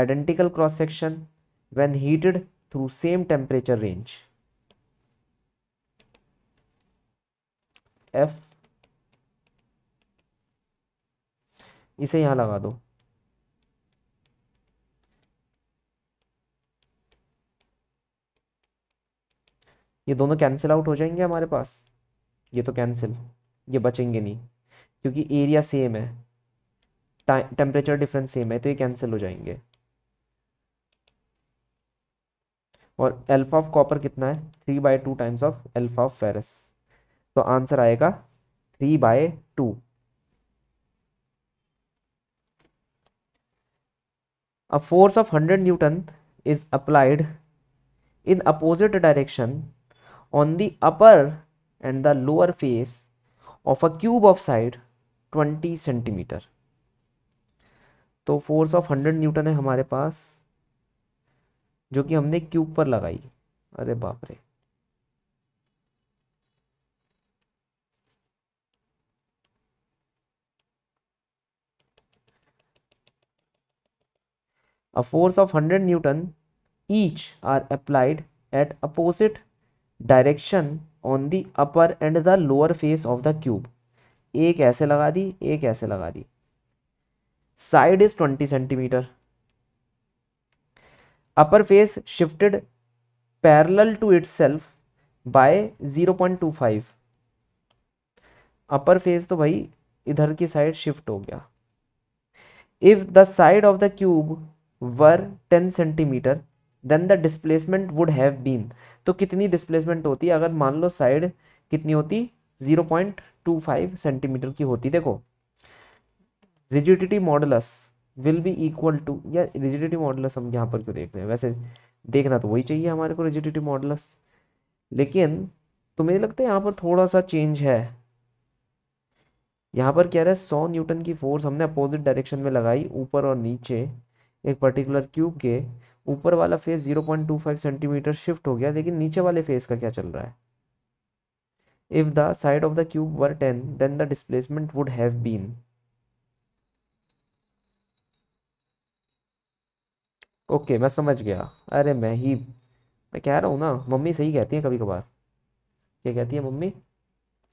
identical cross section when heated through same temperature range f इसे यहां लगा दो ये दोनों cancel out हो जाएंगे हमारे पास ये तो कैंसिल ये बचेंगे नहीं क्योंकि एरिया सेम है टेम्परेचर डिफरेंस सेम है तो ये कैंसिल हो जाएंगे और एल्फा ऑफ कॉपर कितना है three by two times of alpha of ferrous तो आंसर आएगा three by two a force of hundred newton is applied in opposite direction on the upper end the lower face of a cube of side twenty centimetre तो force of hundred newton है हमारे पास जो कि हमने cube पर लगाई अरे बाप रे a force of hundred newton each are applied at opposite direction on the upper end the lower face of the cube एक ऐसे लगा दी एक ऐसे लगा दी side is twenty centimetre upper face to itself by zero point two five upper face तो भाई इधर की साइड शिफ्ट हो गया if the side of the cube were ten centimetre then the displacement would have been तो कितनी displacement होती अगर मान लो साइड कितनी होती zero point two five centimetre की होती देखो rigidity modulus will be equal to या रिजिडिटी मॉडलस हम यहाँ पर क्यों देख रहे हैं वैसे देखना तो वही चाहिए हमारे को रिजिडिटी मॉडलस लेकिन तो मुझे लगता है यहाँ पर थोड़ा सा चेंज है यहाँ पर क्या रहा है सौ न्यूटन की फोर्स हमने अपोजिट डायरेक्शन में लगाई ऊपर और नीचे एक पर्टिकुलर क्यूब के ऊपर वाला face zero point two five centimetre shift हो गया लेकिन नीचे वाले फेस का क्या चल रहा है if the side of the cube were ten then the displacement would have been okay मैं समझ गया अरे मैं ही मैं कह रहा हूँ ना मम्मी सही कहती है कभी कभार क्या कहती है मम्मी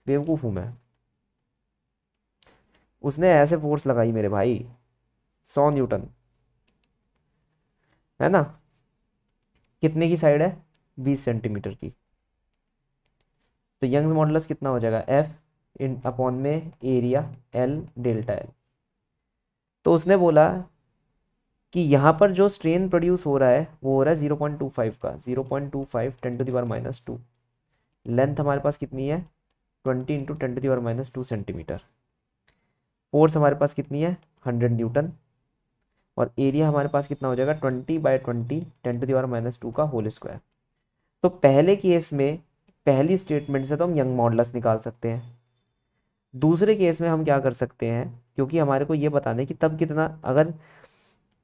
बेवकूफ़ हूँ मैं उसने ऐसे फोर्स लगाई मेरे भाई सौ न्यूटन है ना कितने की साइड है बीस सेंटीमीटर की तो यंग्स मॉडल्स कितना हो जाएगा एफ इन अपॉन में एरिया एल डेल्टा एल तो उसने बोला कि यहाँ पर जो स्ट्रेन प्रोड्यूस हो रहा है वो हो रहा है जीरो पॉइंट टू फाइव का zero point two five ten to the power minus two length हमारे पास कितनी है twenty into ten to the power minus two centimetre force हमारे पास कितनी है हंड्रेड न्यूटन और एरिया हमारे पास कितना हो जाएगा twenty by twenty ten to the power minus two का होल स्क्वायर तो पहले केस में पहली स्टेटमेंट से तो हम यंग मॉडल्स निकाल सकते हैं दूसरे केस में हम क्या कर सकते हैं क्योंकि हमारे को ये बताने कि तब कितना अगर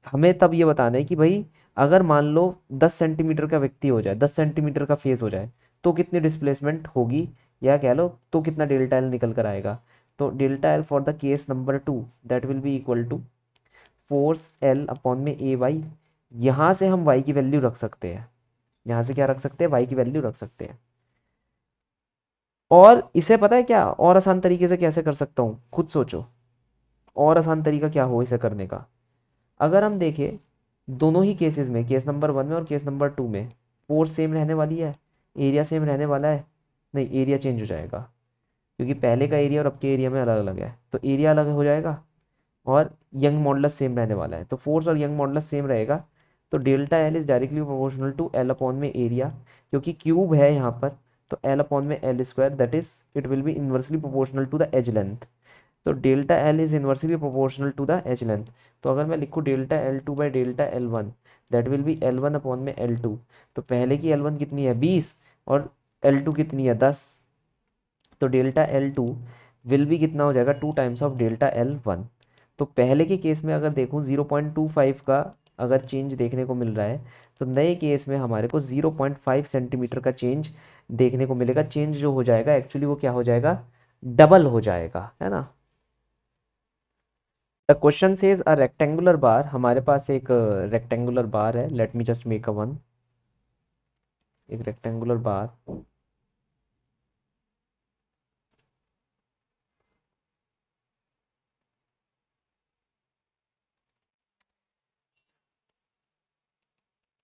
हमें तब ये बताना है कि भाई अगर मान लो दस सेंटीमीटर का व्यक्ति हो जाए दस सेंटीमीटर का फेस हो जाए तो कितनी डिस्प्लेसमेंट होगी या कह लो तो कितना डेल्टा एल निकल कर आएगा तो delta L for the case number two that will be equal to force L upon में ए वाई यहाँ से हम वाई की वैल्यू रख सकते हैं यहाँ से क्या रख सकते हैं वाई की वैल्यू रख सकते हैं और इसे पता है क्या और आसान तरीके से कैसे कर सकता हूँ खुद सोचो और आसान तरीका क्या हो इसे करने का अगर हम देखें दोनों ही केसेस में केस नंबर वन में और केस नंबर टू में फोर्स सेम रहने वाली है एरिया सेम रहने वाला है नहीं एरिया चेंज हो जाएगा क्योंकि पहले का एरिया और अब के एरिया में अलग अलग है तो एरिया अलग हो जाएगा और यंग मॉडलस सेम रहने वाला है तो फोर्स और यंग मॉडलस सेम रहेगा तो delta L is directly proportional to L upon में एरिया क्योंकि क्यूब है यहाँ पर तो एल अपॉन में L square that is it will be inversely proportional to the edge length तो delta L is inversely proportional to the edge length तो अगर मैं लिखूँ delta L two by delta L one that will be L one upon में L two तो पहले की L one कितनी है बीस और एल टू कितनी है दस तो डेल्टा एल टू विल भी कितना हो जाएगा two times of delta L one तो पहले के केस में अगर देखूँ ज़ीरो पॉइंट टू फाइव का अगर चेंज देखने को मिल रहा है तो नए केस में हमारे को ज़ीरो पॉइंट फाइव सेंटीमीटर का चेंज देखने को मिलेगा चेंज जो हो जाएगा एक्चुअली वो क्या हो जाएगा डबल हो जाएगा है ना the question says a rectangular bar हमारे पास एक रेक्टेंगुलर uh, बार है let me just make a one एक रेक्टेंगुलर बार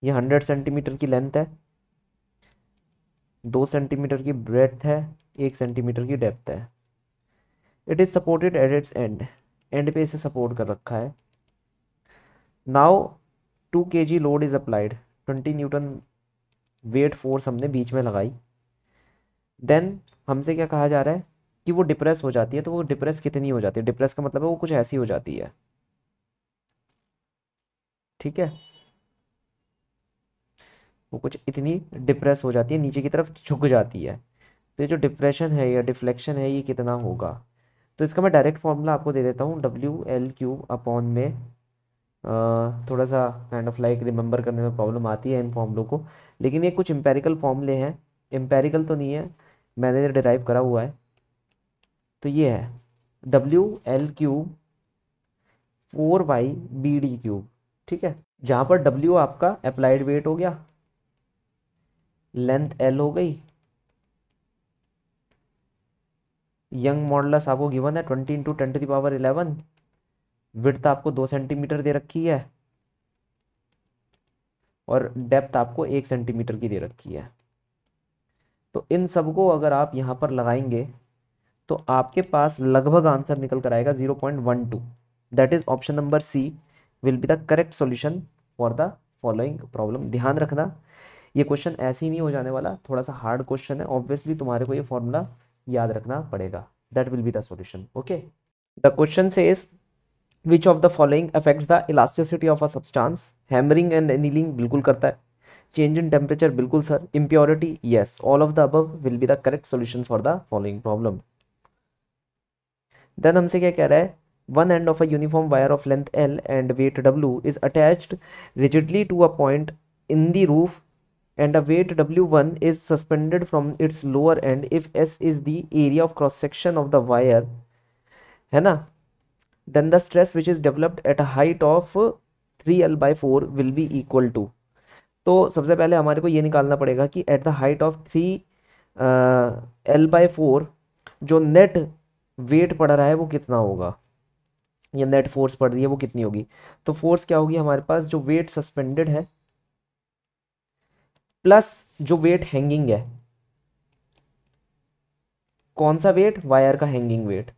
ये हंड्रेड सेंटीमीटर की लेंथ है दो सेंटीमीटर की ब्रेथ है एक सेंटीमीटर की डेप्थ है it is supported at its end end पे इसे सपोर्ट कर रखा है now two K G load is applied twenty newton weight force हमने बीच में लगाई देन हमसे क्या कहा जा रहा है कि वो डिप्रेस हो जाती है तो वो डिप्रेस कितनी हो जाती है डिप्रेस का मतलब है वो कुछ ऐसी हो जाती है ठीक है वो कुछ इतनी डिप्रेस हो जाती है नीचे की तरफ झुक जाती है तो ये जो डिप्रेशन है या डिफ्लेक्शन है ये कितना होगा तो इसका मैं डायरेक्ट फॉर्मूला आपको दे देता हूँ डब्ल्यू एल क्यू अपॉन में थोड़ा सा काइंड ऑफ लाइक रिमेंबर करने में प्रॉब्लम आती है इन फॉर्मलों को लेकिन ये कुछ एम्पेरिकल फॉर्मूले हैं एम्पेरिकल तो नहीं है मैंने डिराइव करा हुआ है तो ये है W L cube four Y B D cube ठीक है जहाँ पर डब्ल्यू आपका अप्लाइड वेट हो गया लेंथ एल हो गई यंग मॉडलस आपको गिवन है twenty into ten to the power eleven with आपको दो सेंटीमीटर दे रखी है और डेप्थ आपको एक सेंटीमीटर की दे रखी है तो इन सबको अगर आप यहाँ पर लगाएंगे तो आपके पास लगभग आंसर निकल कर आएगा zero point one two that is option number C will be the correct solution for the following problem ध्यान रखना ये क्वेश्चन ऐसे ही नहीं हो जाने वाला थोड़ा सा हार्ड क्वेश्चन है ऑब्वियसली तुम्हारे को ये फॉर्मूला याद रखना पड़ेगा that will be the solution okay the question से is which of the following affect the elasticity of a substance hammering and annealing बिल्कुल करता है चेंज इन टेम्परेचर बिल्कुल sir impurity yes all of the above will be the correct solution for the following problem then हमसे क्या कह रहा है one end of a uniform wire of length L and weight W is attached rigidly to a point in the roof and a weight W1 is suspended from its lower end if S is the area of cross section of the wire है ना then the stress which is developed at a height of 3L by 4 will be equal to तो सबसे पहले हमारे को ये निकालना पड़ेगा कि at the height of three L by four जो नेट वेट पड़ रहा है वो कितना होगा या नेट फोर्स पड़ रही है वो कितनी होगी तो फोर्स क्या होगी हमारे पास जो वेट सस्पेंडेड है प्लस जो वेट हैंगिंग है कौन सा वेट वायर का हैंगिंग वेट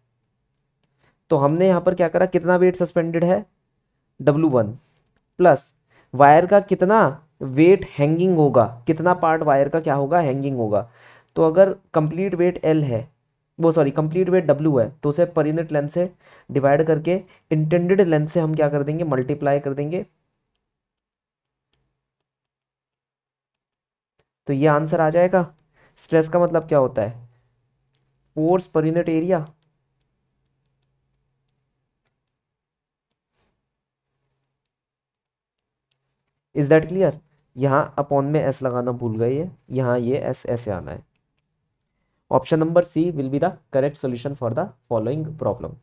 तो हमने यहां पर क्या करा कितना वेट सस्पेंडेड है डब्लू वन प्लस वायर का कितना वेट हैंगिंग होगा कितना पार्ट वायर का क्या होगा हैंगिंग होगा तो अगर कंप्लीट वेट एल है वो सॉरी कंप्लीट वेट डब्ल्यू है तो उसे पर यूनिट लेंथ से डिवाइड करके इंटेंडेड लेंथ से हम क्या कर देंगे मल्टीप्लाई कर देंगे तो ये आंसर आ जाएगा स्ट्रेस का मतलब क्या होता है force per unit area is that clear यहां अपॉन में एस लगाना भूल गए है यहां ये एस ऐसे आना है option number C will be the correct solution for the following problem